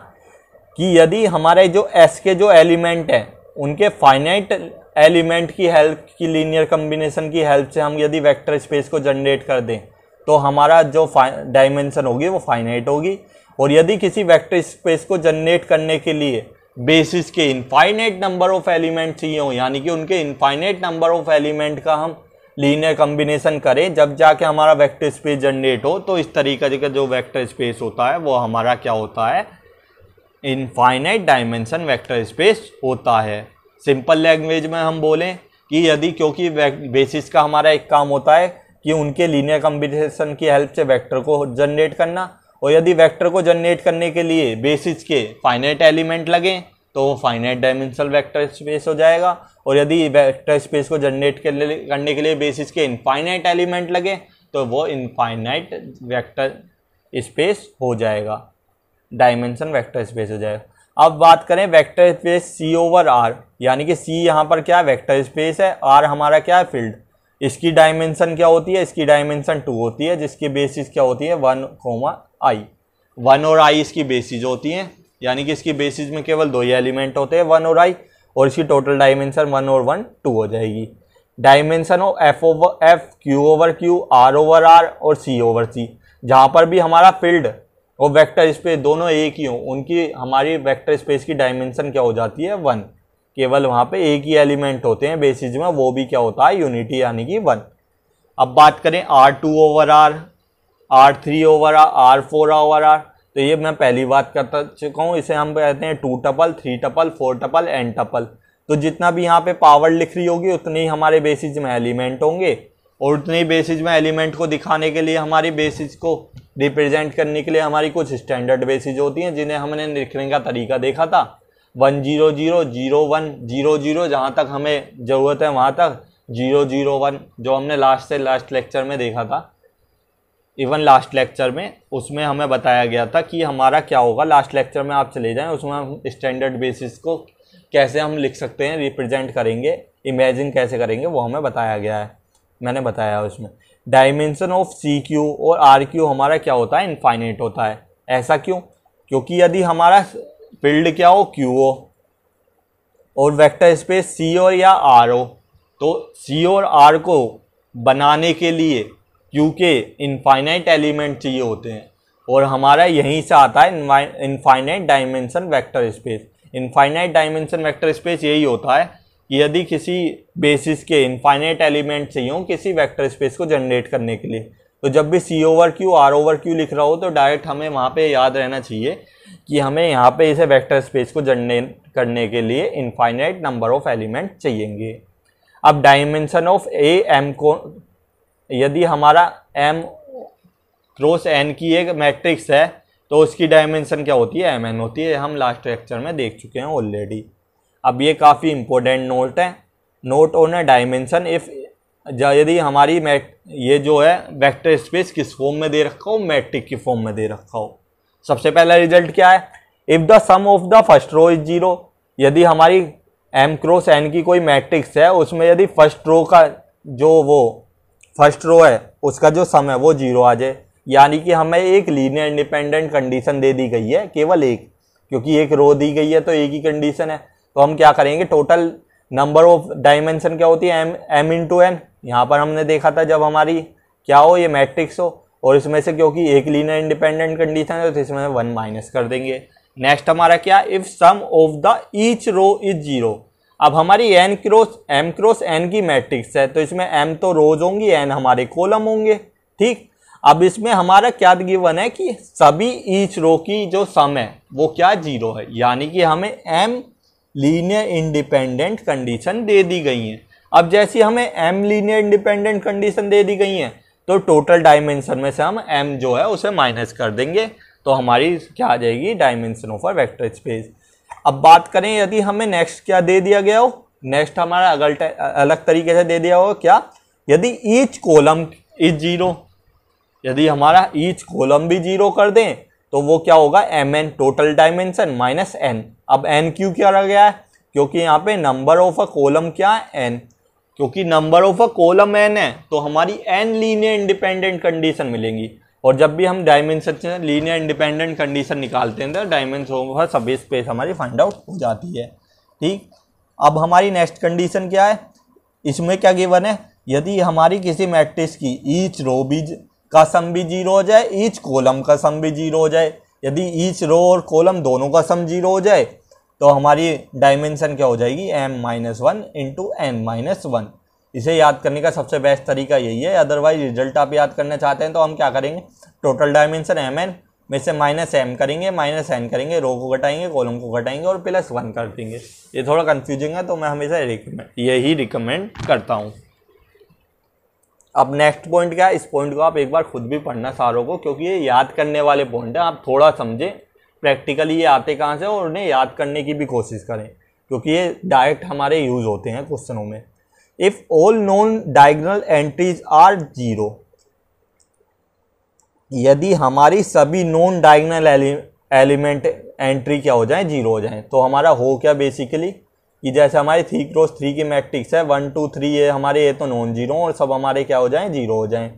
[SPEAKER 1] कि यदि हमारे जो एस के जो एलिमेंट हैं उनके फाइनाइट एलिमेंट की हेल्प की लीनियर कम्बिनेशन की हेल्प से हम यदि वेक्टर स्पेस को जनरेट कर दें तो हमारा जो डायमेंशन होगी वो फाइनाइट होगी और यदि किसी वेक्टर स्पेस को जनरेट करने के लिए बेसिस के इनफाइनाइट नंबर ऑफ एलिमेंट चाहिए हों यानी कि उनके इनफाइनाइट नंबर ऑफ एलिमेंट का हम लीनियर कम्बिनेशन करें जब जाके हमारा वेक्टर स्पेस जनरेट हो तो इस तरीके का जो वेक्टर स्पेस होता है वो हमारा क्या होता है इनफाइनाइट डायमेंशन वेक्टर स्पेस होता है सिंपल लैंग्वेज में हम बोलें कि यदि क्योंकि बेसिस का हमारा एक काम होता है कि उनके लीनियर कम्बिनेशन की हेल्प से वैक्टर को जनरेट करना और यदि वैक्टर को जनरेट करने के लिए बेसिस के फाइनाइट एलिमेंट लगें तो वो फाइनाइट डायमेंशनल वेक्टर स्पेस हो जाएगा और यदि वेक्टर स्पेस को जनरेट करने के लिए बेसिस के इनफाइनाइट एलिमेंट लगे तो वो इनफाइनाइट वेक्टर स्पेस हो जाएगा डायमेंशन वेक्टर स्पेस हो जाएगा अब बात करें vector space C over R यानी कि सी यहाँ पर क्या वेक्टर स्पेस है आर हमारा क्या है फील्ड इसकी डायमेंशन क्या होती है इसकी डायमेंशन टू होती है जिसकी बेसिस क्या होती है वन कोमा आई वन और आई इसकी बेसिस होती हैं यानी कि इसकी बेसिस में केवल दो ही एलिमेंट होते हैं वन और आई और इसकी टोटल डायमेंशन वन और वन टू हो जाएगी डायमेंशन हो F over F Q over Q R over R और सी ओवर सी जहाँ पर भी हमारा फील्ड और वेक्टर स्पेस दोनों एक ही हो उनकी हमारी वेक्टर स्पेस की डायमेंशन क्या हो जाती है वन केवल वहाँ पे एक ही एलिमेंट होते हैं बेसिस में वो भी क्या होता है यूनिटी यानी कि वन अब बात करें R two over R R three over R R four over R तो ये मैं पहली बात करता चुका हूँ इसे हम कहते हैं two tuple three tuple four tuple and tuple तो जितना भी यहाँ पे पावर लिख रही होगी उतनी ही हमारे बेसिस में एलिमेंट होंगे और उतनी बेसिस में एलिमेंट को दिखाने के लिए हमारी बेसिस को रिप्रेजेंट करने के लिए हमारी कुछ स्टैंडर्ड बेसिस होती हैं जिन्हें हमने लिखने का तरीका देखा था one zero zero zero one zero zero जहाँ तक हमें ज़रूरत है वहाँ तक जीरो जीरो वन जो हमने लास्ट से लास्ट लेक्चर में देखा था इवन लास्ट लेक्चर में उसमें हमें बताया गया था कि हमारा क्या होगा लास्ट लेक्चर में आप चले जाएं उसमें हम स्टैंडर्ड बेसिस को कैसे हम लिख सकते हैं रिप्रेजेंट करेंगे इमेजिन कैसे करेंगे वो हमें बताया गया है मैंने बताया उसमें डायमेंशन ऑफ सी क्यू और आर क्यू हमारा क्या होता है इनफाइनेट होता है ऐसा क्यों क्योंकि यदि हमारा फील्ड क्या हो क्यू ओ और वेक्टर स्पेस सी ओ या आर ओ तो सी और आर को बनाने के लिए क्योंकि इनफाइनाइट एलिमेंट चाहिए होते हैं और हमारा यहीं से आता है infinite dimension vector space infinite dimension vector space यही होता है कि यदि किसी बेसिस के इनफाइनाइट एलिमेंट चाहिए हों किसी वेक्टर स्पेस को जनरेट करने के लिए तो जब भी C over Q R over Q लिख रहा हो तो डायरेक्ट हमें वहाँ पर याद रहना चाहिए कि हमें यहाँ पर इसे वैक्टर स्पेस को जनरेट करने के लिए इनफाइनाइट नंबर ऑफ एलिमेंट चाहिएंगे अब डायमेंशन ऑफ ए एम को यदि हमारा एम क्रोस एन की एक मैट्रिक्स है तो उसकी डायमेंशन क्या होती है एम एन होती है हम लास्ट लेक्चर में देख चुके हैं ऑलरेडी अब ये काफ़ी इम्पोर्टेंट नोट है note on a dimension if यदि हमारी मैट ये जो है वेक्टर स्पेस किस फॉर्म में दे रखा हो मैट्रिक की फॉर्म में दे रखा हो सबसे पहला रिजल्ट क्या है if the sum of the first row is zero यदि हमारी एम क्रोस एन की कोई मैट्रिक्स है उसमें यदि फर्स्ट रो का जो वो फर्स्ट रो है उसका जो सम है वो जीरो आ जाए यानी कि हमें एक लीनियर इंडिपेंडेंट कंडीशन दे दी गई है केवल एक क्योंकि एक रो दी गई है तो एक ही कंडीशन है तो हम क्या करेंगे टोटल नंबर ऑफ डायमेंशन क्या होती है एम एम इंटू एन यहाँ पर हमने देखा था जब हमारी क्या हो ये मैट्रिक्स हो और इसमें से क्योंकि एक लीनियर इंडिपेंडेंट कंडीशन है तो इसमें वन माइनस कर देंगे नेक्स्ट हमारा क्या if sum of the each row is zero अब हमारी N cross M cross N की मैट्रिक्स है तो इसमें एम तो रोज होंगी एन हमारे कॉलम होंगे ठीक अब इसमें हमारा क्या गिवन है कि सभी ईच रो की जो सम है वो क्या जीरो है यानी कि हमें एम लीनियर इंडिपेंडेंट कंडीशन दे दी गई हैं अब जैसी हमें एम लीनियर इंडिपेंडेंट कंडीशन दे दी गई हैं तो टोटल डायमेंशन में से हम एम जो है उसे माइनस कर देंगे तो हमारी क्या आ जाएगी dimension of a vector space अब बात करें यदि हमें नेक्स्ट क्या दे दिया गया हो नेक्स्ट हमारा अगल अलग तरीके से दे दिया हो क्या यदि ईच कॉलम इज जीरो यदि हमारा ईच कॉलम भी जीरो कर दें तो वो क्या होगा M N total dimension minus N अब एन क्यू क्या रह गया है क्योंकि यहाँ पे नंबर ऑफ अ कॉलम क्या है एन क्योंकि number of a column N है तो हमारी एन लीनियर इंडिपेंडेंट कंडीशन मिलेंगी और जब भी हम डायमेंशन से लीनियर इंडिपेंडेंट कंडीशन निकालते हैं तो डायमेंशन पर सभी स्पेस हमारी फाइंड आउट हो जाती है ठीक अब हमारी नेक्स्ट कंडीशन क्या है इसमें क्या गिवन है यदि हमारी किसी मैट्रिक्स की ईच रो भी का सम भी जीरो हो जाए ईच कॉलम का सम भी जीरो हो जाए यदि ईच रो और कॉलम दोनों का सम जीरो हो जाए तो हमारी डायमेंशन क्या हो जाएगी M minus one into N minus one इसे याद करने का सबसे बेस्ट तरीका यही है अदरवाइज रिजल्ट आप याद करना चाहते हैं तो हम क्या करेंगे टोटल डायमेंशन एम एन में से माइनस एम करेंगे माइनस एन करेंगे रो को घटाएंगे कॉलम को घटाएंगे और प्लस वन कर देंगे ये थोड़ा कन्फ्यूजिंग है तो मैं हमेशा रिकमेंड यही रिकमेंड करता हूँ अब नेक्स्ट पॉइंट क्या है इस पॉइंट को आप एक बार खुद भी पढ़ना सारों को क्योंकि ये याद करने वाले पॉइंट हैं आप थोड़ा समझें प्रैक्टिकली ये आते कहाँ से और उन्हें याद करने की भी कोशिश करें क्योंकि ये डायरेक्ट हमारे यूज़ होते हैं क्वेश्चनों में if all known diagonal entries are zero यदि हमारी सभी नॉन डायगनल एलिमेंट एंट्री क्या हो जाए जीरो हो जाए तो हमारा हो क्या बेसिकली कि जैसे हमारे थ्री क्रॉस थ्री की मैट्रिक्स है वन टू थ्री ये हमारे ये तो नॉन जीरो और सब हमारे क्या हो जाए जीरो हो जाए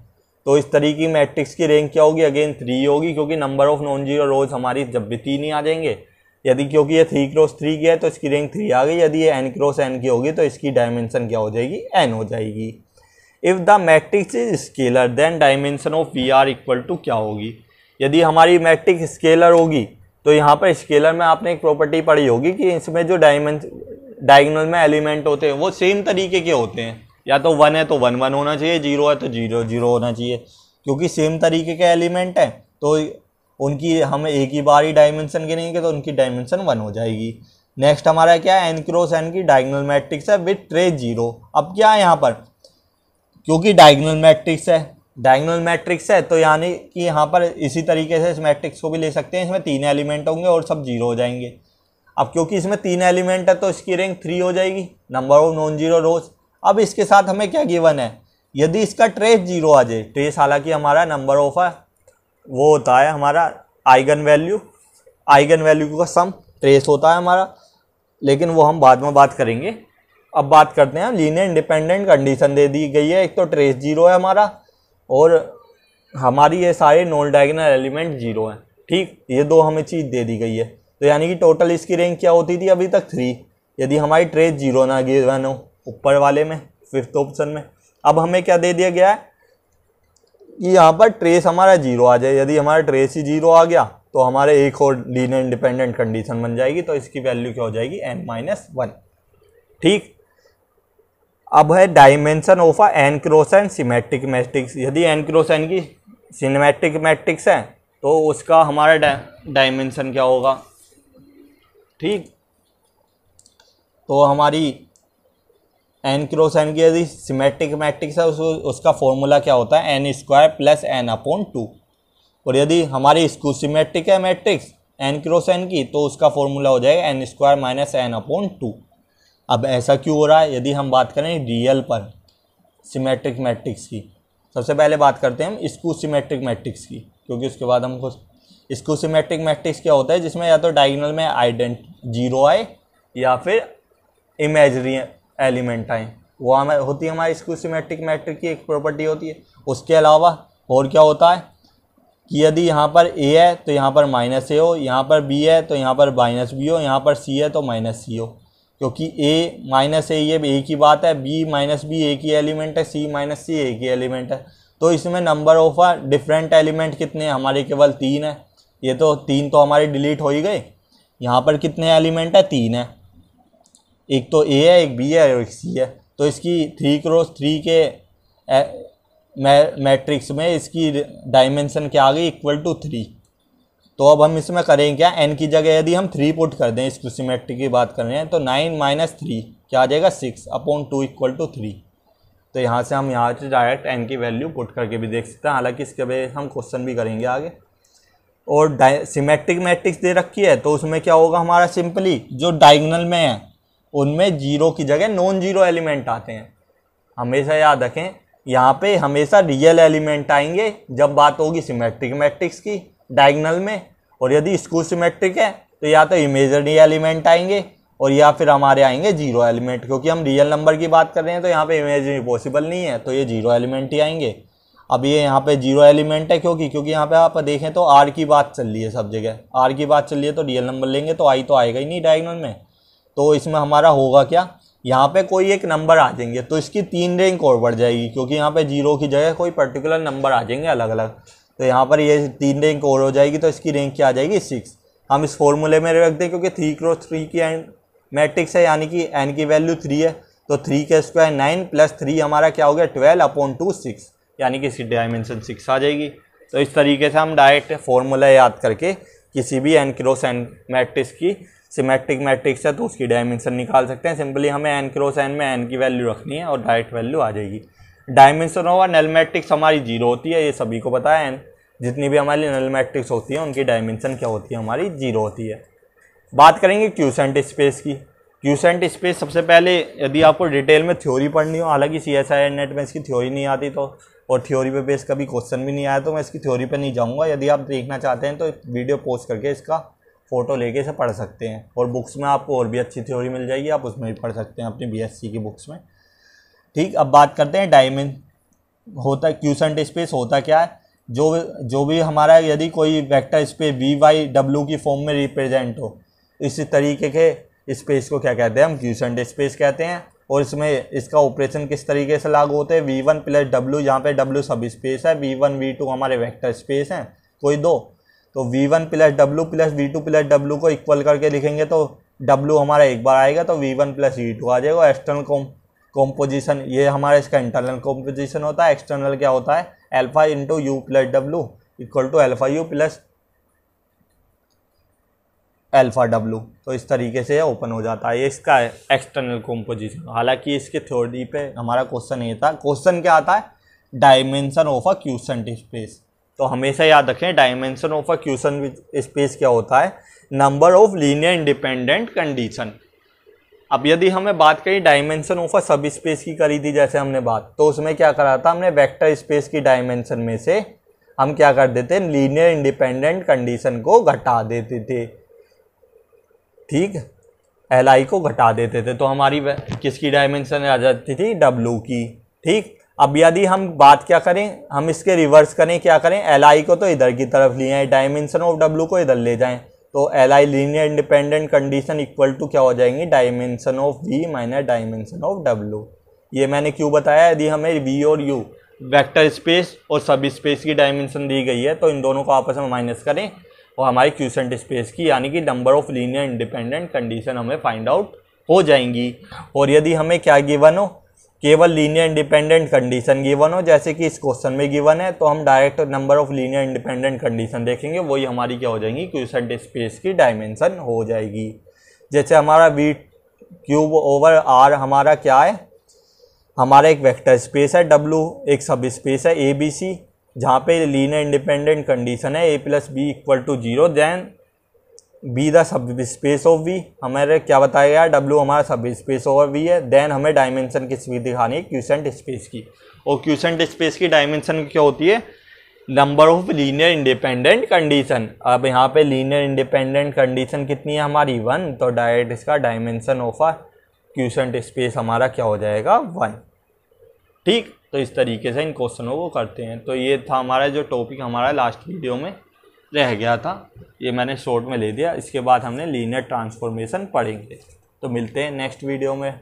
[SPEAKER 1] तो इस तरीके की मैट्रिक्स की रैंक क्या होगी अगेन थ्री होगी क्योंकि number of non zero rows हमारी जब भी तीन ही आ जाएंगे यदि क्योंकि ये थ्री क्रॉस थ्री की है तो इसकी रैंक थ्री आ गई यदि ये एन क्रॉस एन की होगी तो इसकी डायमेंशन क्या हो जाएगी एन हो जाएगी if the matrix is scalar then dimension of V R equal to क्या होगी यदि हमारी मैट्रिक्स स्केलर होगी तो यहाँ पर स्केलर में आपने एक प्रॉपर्टी पढ़ी होगी कि इसमें जो डायमेंस डायगनल में एलिमेंट होते हैं वो सेम तरीके के होते हैं या तो वन है तो वन वन होना चाहिए जीरो है तो जीरो जीरो होना चाहिए क्योंकि सेम तरीके के एलिमेंट हैं तो उनकी हम एक ही बार ही डायमेंशन गिनेंगे तो उनकी डायमेंशन वन हो जाएगी नेक्स्ट हमारा क्या है एन क्रॉस एन की डायगनल मैट्रिक्स है विथ ट्रेस जीरो अब क्या है यहाँ पर क्योंकि डायगनल मैट्रिक्स है डायगनल मैट्रिक्स है तो यानी कि यहाँ पर इसी तरीके से इस मैट्रिक्स को भी ले सकते हैं इसमें तीन एलिमेंट होंगे और सब जीरो हो जाएंगे अब क्योंकि इसमें तीन एलिमेंट है तो इसकी रैंक थ्री हो जाएगी number of non zero rows अब इसके साथ हमें क्या गिवन है यदि इसका ट्रेस जीरो आ जाए ट्रेस हालांकि हमारा नंबर ऑफ है वो होता है हमारा आइगन वैल्यू आइगन वैल्यू का सम ट्रेस होता है हमारा लेकिन वो हम बाद में बात करेंगे अब बात करते हैं लीनियर इंडिपेंडेंट कंडीशन दे दी गई है एक तो ट्रेस जीरो है हमारा और हमारी ये सारे नॉन डायगनल एलिमेंट जीरो हैं ठीक ये दो हमें चीज़ दे दी गई है तो यानी कि टोटल इसकी रेंक क्या होती थी अभी तक थ्री यदि हमारी ट्रेस जीरो ना गिवन हो ऊपर वाले में फिफ्थ ऑप्शन में अब हमें क्या दे दिया गया है यहाँ पर ट्रेस हमारा जीरो आ जाए यदि हमारा ट्रेस ही जीरो आ गया तो हमारे एक और लीन इंडिपेंडेंट कंडीशन बन जाएगी तो इसकी वैल्यू क्या हो जाएगी एन माइनस वन ठीक अब है dimension of a N cross N symmetric matrix यदि एन क्रोस एन की सिनेमैटिक मैट्रिक्स है तो उसका हमारा डायमेंशन क्या होगा ठीक तो हमारी एन क्रॉस एन की यदि सिमेट्रिक मैट्रिक्स है उस, उसका फॉर्मूला क्या होता है N square plus N upon two और यदि हमारी स्कू सिमेट्रिक है मैट्रिक्स एन क्रॉस एन की तो उसका फॉर्मूला हो जाएगा N square minus N upon two अब ऐसा क्यों हो रहा है यदि हम बात करें रियल पर सिमेट्रिक मैट्रिक्स की सबसे पहले बात करते हैं हम स्कू सिमेट्रिक मैट्रिक्स की क्योंकि उसके बाद हमको स्कू सिमेट्रिक मैट्रिक्स क्या होता है जिसमें या तो डायगनल में आइडेंट जीरो आए या फिर इमेजरी एलिमेंट आए वो हमें होती है हमारी सीमेट्रिक मैट्रिक की एक प्रॉपर्टी होती है उसके अलावा और क्या होता है कि यदि यहाँ पर ए है तो यहाँ पर माइनस ए हो यहाँ पर बी है तो यहाँ पर माइनस बी हो यहाँ पर सी है तो माइनस सी हो क्योंकि ए माइनस ए ये ए की बात है बी माइनस बी ए की एलिमेंट है सी माइनस सी ए की एलिमेंट है तो इसमें नंबर ऑफ डिफरेंट एलिमेंट कितने हैं हमारे केवल तीन है ये तो तीन तो हमारे डिलीट हो ही गए यहाँ पर कितने एलिमेंट है तीन है एक तो ए है एक बी है और एक सी है तो इसकी थ्री क्रॉस थ्री के मैट्रिक्स में इसकी डायमेंशन क्या आ गई इक्वल टू थ्री तो अब हम इसमें करें क्या एन की जगह यदि हम थ्री पुट कर दें इसको सिमेट्रिक की बात कर रहे हैं तो नाइन माइनस थ्री क्या आ जाएगा six upon two equal to three तो यहाँ से हम यहाँ से डायरेक्ट एन की वैल्यू पुट करके भी देख सकते हैं हालांकि इसके बाद हम क्वेश्चन भी करेंगे आगे और सिमेट्रिक मैट्रिक्स दे रखी है तो उसमें क्या होगा हमारा सिंपली जो डाइगनल में है उनमें जीरो की जगह नॉन जीरो एलिमेंट आते हैं हमेशा याद रखें यहाँ पे हमेशा रियल एलिमेंट आएंगे जब बात होगी सिमेट्रिक मैट्रिक्स की डायगनल में और यदि स्कूल सिमेट्रिक है तो या तो इमेजरी एलिमेंट आएंगे और या फिर हमारे आएंगे जीरो एलिमेंट क्योंकि हम रियल नंबर की बात कर रहे हैं तो यहाँ पे इमेजरी पॉसिबल नहीं है तो ये जीरो एलिमेंट ही आएंगे अब ये यहाँ पे जीरो एलिमेंट है क्योंकि क्योंकि यहाँ पे आप देखें तो आर की बात चल रही है सब जगह आर की बात चल रही है तो रियल नंबर लेंगे तो आई तो आएगा ही नहीं डायगनल में तो इसमें हमारा होगा क्या यहाँ पे कोई एक नंबर आ जाएंगे तो इसकी तीन रैंक और बढ़ जाएगी क्योंकि यहाँ पे जीरो की जगह कोई पर्टिकुलर नंबर आ जाएंगे अलग अलग तो यहाँ पर ये तीन रैंक और हो जाएगी तो इसकी रैंक क्या आ जाएगी सिक्स हम इस फॉर्मूले में रख दें क्योंकि थ्री क्रॉस थ्री की एंड मैट्रिक्स है यानी कि एन की वैल्यू थ्री है तो थ्री के स्क्वायर नाइन प्लस थ्री हमारा क्या हो गया ट्वेल्व अपॉन टू सिक्स यानी कि इसकी डायमेंशन सिक्स आ जाएगी तो इस तरीके से हम डायरेक्ट फॉर्मूला याद करके किसी भी एन क्रॉस एन मैट्रिक्स की सिमेट्रिक मैट्रिक्स है तो उसकी डायमेंशन निकाल सकते हैं सिंपली हमें एन क्रॉस एन में एन की वैल्यू रखनी है और डायरेक्ट वैल्यू आ जाएगी डायमेंशन होगा नल मैट्रिक्स हमारी जीरो होती है ये सभी को पता है एन जितनी भी हमारी नल मैट्रिक्स होती है उनकी डायमेंशन क्या होती है हमारी जीरो होती है बात करेंगे क्यूसेंट स्पेस की क्यूसेंट स्पेस सबसे पहले यदि आपको डिटेल में थ्योरी पढ़नी हो हालांकि सी एस आई नेट में इसकी थ्योरी नहीं आती तो और थ्योरी पे बेस कभी क्वेश्चन भी नहीं आया तो मैं इसकी थ्योरी पे नहीं जाऊंगा यदि आप देखना चाहते हैं तो वीडियो पोस्ट करके इसका फ़ोटो लेके से पढ़ सकते हैं और बुक्स में आपको और भी अच्छी थ्योरी मिल जाएगी आप उसमें भी पढ़ सकते हैं अपनी बीएससी की बुक्स में ठीक अब बात करते हैं डायमेंड होता क्यूसेंट स्पेस होता क्या है जो जो भी हमारा यदि कोई vector space V Y W की फॉर्म में रिप्रेजेंट हो इस तरीके के स्पेस को क्या कहते हैं हम क्यूसेंट स्पेस कहते हैं और इसमें इसका ऑपरेशन किस तरीके से लागू होते हैं वी वन प्लस डब्ल्यू यहाँ पर डब्ल्यू सब स्पेस है वी वन वी टू हमारे वैक्टर स्पेस हैं कोई दो तो v1 one plus W plus V two plus W को इक्वल करके लिखेंगे तो w हमारा एक बार आएगा तो v1 one plus V two आ जाएगा एक्सटर्नल कॉम कॉम्पोजिशन ये हमारा इसका इंटरनल कॉम्पोजिशन होता है एक्सटर्नल क्या होता है alpha into U plus W equal to alpha U plus alpha W तो इस तरीके से ओपन हो जाता है ये इसका एक्सटर्नल कॉम्पोजिशन हालांकि इसके थ्योरी पे हमारा क्वेश्चन ये था क्वेश्चन क्या आता है dimension of a quotient space तो हमेशा याद रखें dimension of a quotient space क्या होता है number of linear independent condition अब यदि हमें बात करी डायमेंशन ऑफ अ सब स्पेस की करी थी जैसे हमने बात तो उसमें क्या करा था हमने वेक्टर स्पेस की डायमेंशन में से हम क्या कर देते लीनियर इंडिपेंडेंट कंडीशन को घटा देते थे ठीक एल आई को घटा देते थे तो हमारी किसकी डायमेंशन आ जाती थी डब्लू की ठीक अब यदि हम बात क्या करें हम इसके रिवर्स करें क्या करें एल आई को तो इधर की तरफ ले आए डायमेंशन ऑफ डब्ल्यू को इधर ले जाएं तो L I linear independent condition equal to क्या हो जाएंगी dimension of V minus dimension of W ये मैंने क्यों बताया यदि हमें वी और यू वेक्टर स्पेस और सब स्पेस की डायमेंशन दी गई है तो इन दोनों को आपस में माइनस करें और हमारी क्यूसेंट स्पेस की यानी कि number of linear independent condition हमें फाइंड आउट हो जाएंगी और यदि हमें क्या गिवन हो केवल लीनियर इंडिपेंडेंट कंडीशन गिवन हो जैसे कि इस क्वेश्चन में गिवन है तो हम direct number of linear independent condition देखेंगे वही हमारी क्या हो जाएंगी क्यूसेंट स्पेस की डायमेंशन हो जाएगी जैसे हमारा वी क्यूब ओवर आर हमारा क्या है हमारा एक वेक्टर स्पेस है डब्लू एक सब स्पेस है ए बी सी जहाँ पे लीनियर इंडिपेंडेंट कंडीशन है A plus B equal to zero then B the subspace of V हमारे क्या बताया गया डब्ल्यू हमारा सब स्पेस ऑफ वी है देन हमें डायमेंशन भी दिखानी है क्यूसेंट स्पेस की और क्यूसेंट स्पेस की डायमेंशन क्या होती है number of linear independent condition अब यहाँ पे लीनियर इंडिपेंडेंट कंडीशन कितनी है हमारी वन तो डायरेक्ट इसका dimension of a quotient space हमारा क्या हो जाएगा वन ठीक तो इस तरीके से इन क्वेश्चनों को करते हैं तो ये था हमारा जो टॉपिक हमारा लास्ट वीडियो में रह गया था ये मैंने शॉर्ट में ले दिया इसके बाद हमने लीनियर ट्रांसफॉर्मेशन पढ़ेंगे तो मिलते हैं नेक्स्ट वीडियो में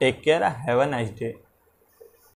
[SPEAKER 1] take care have a nice day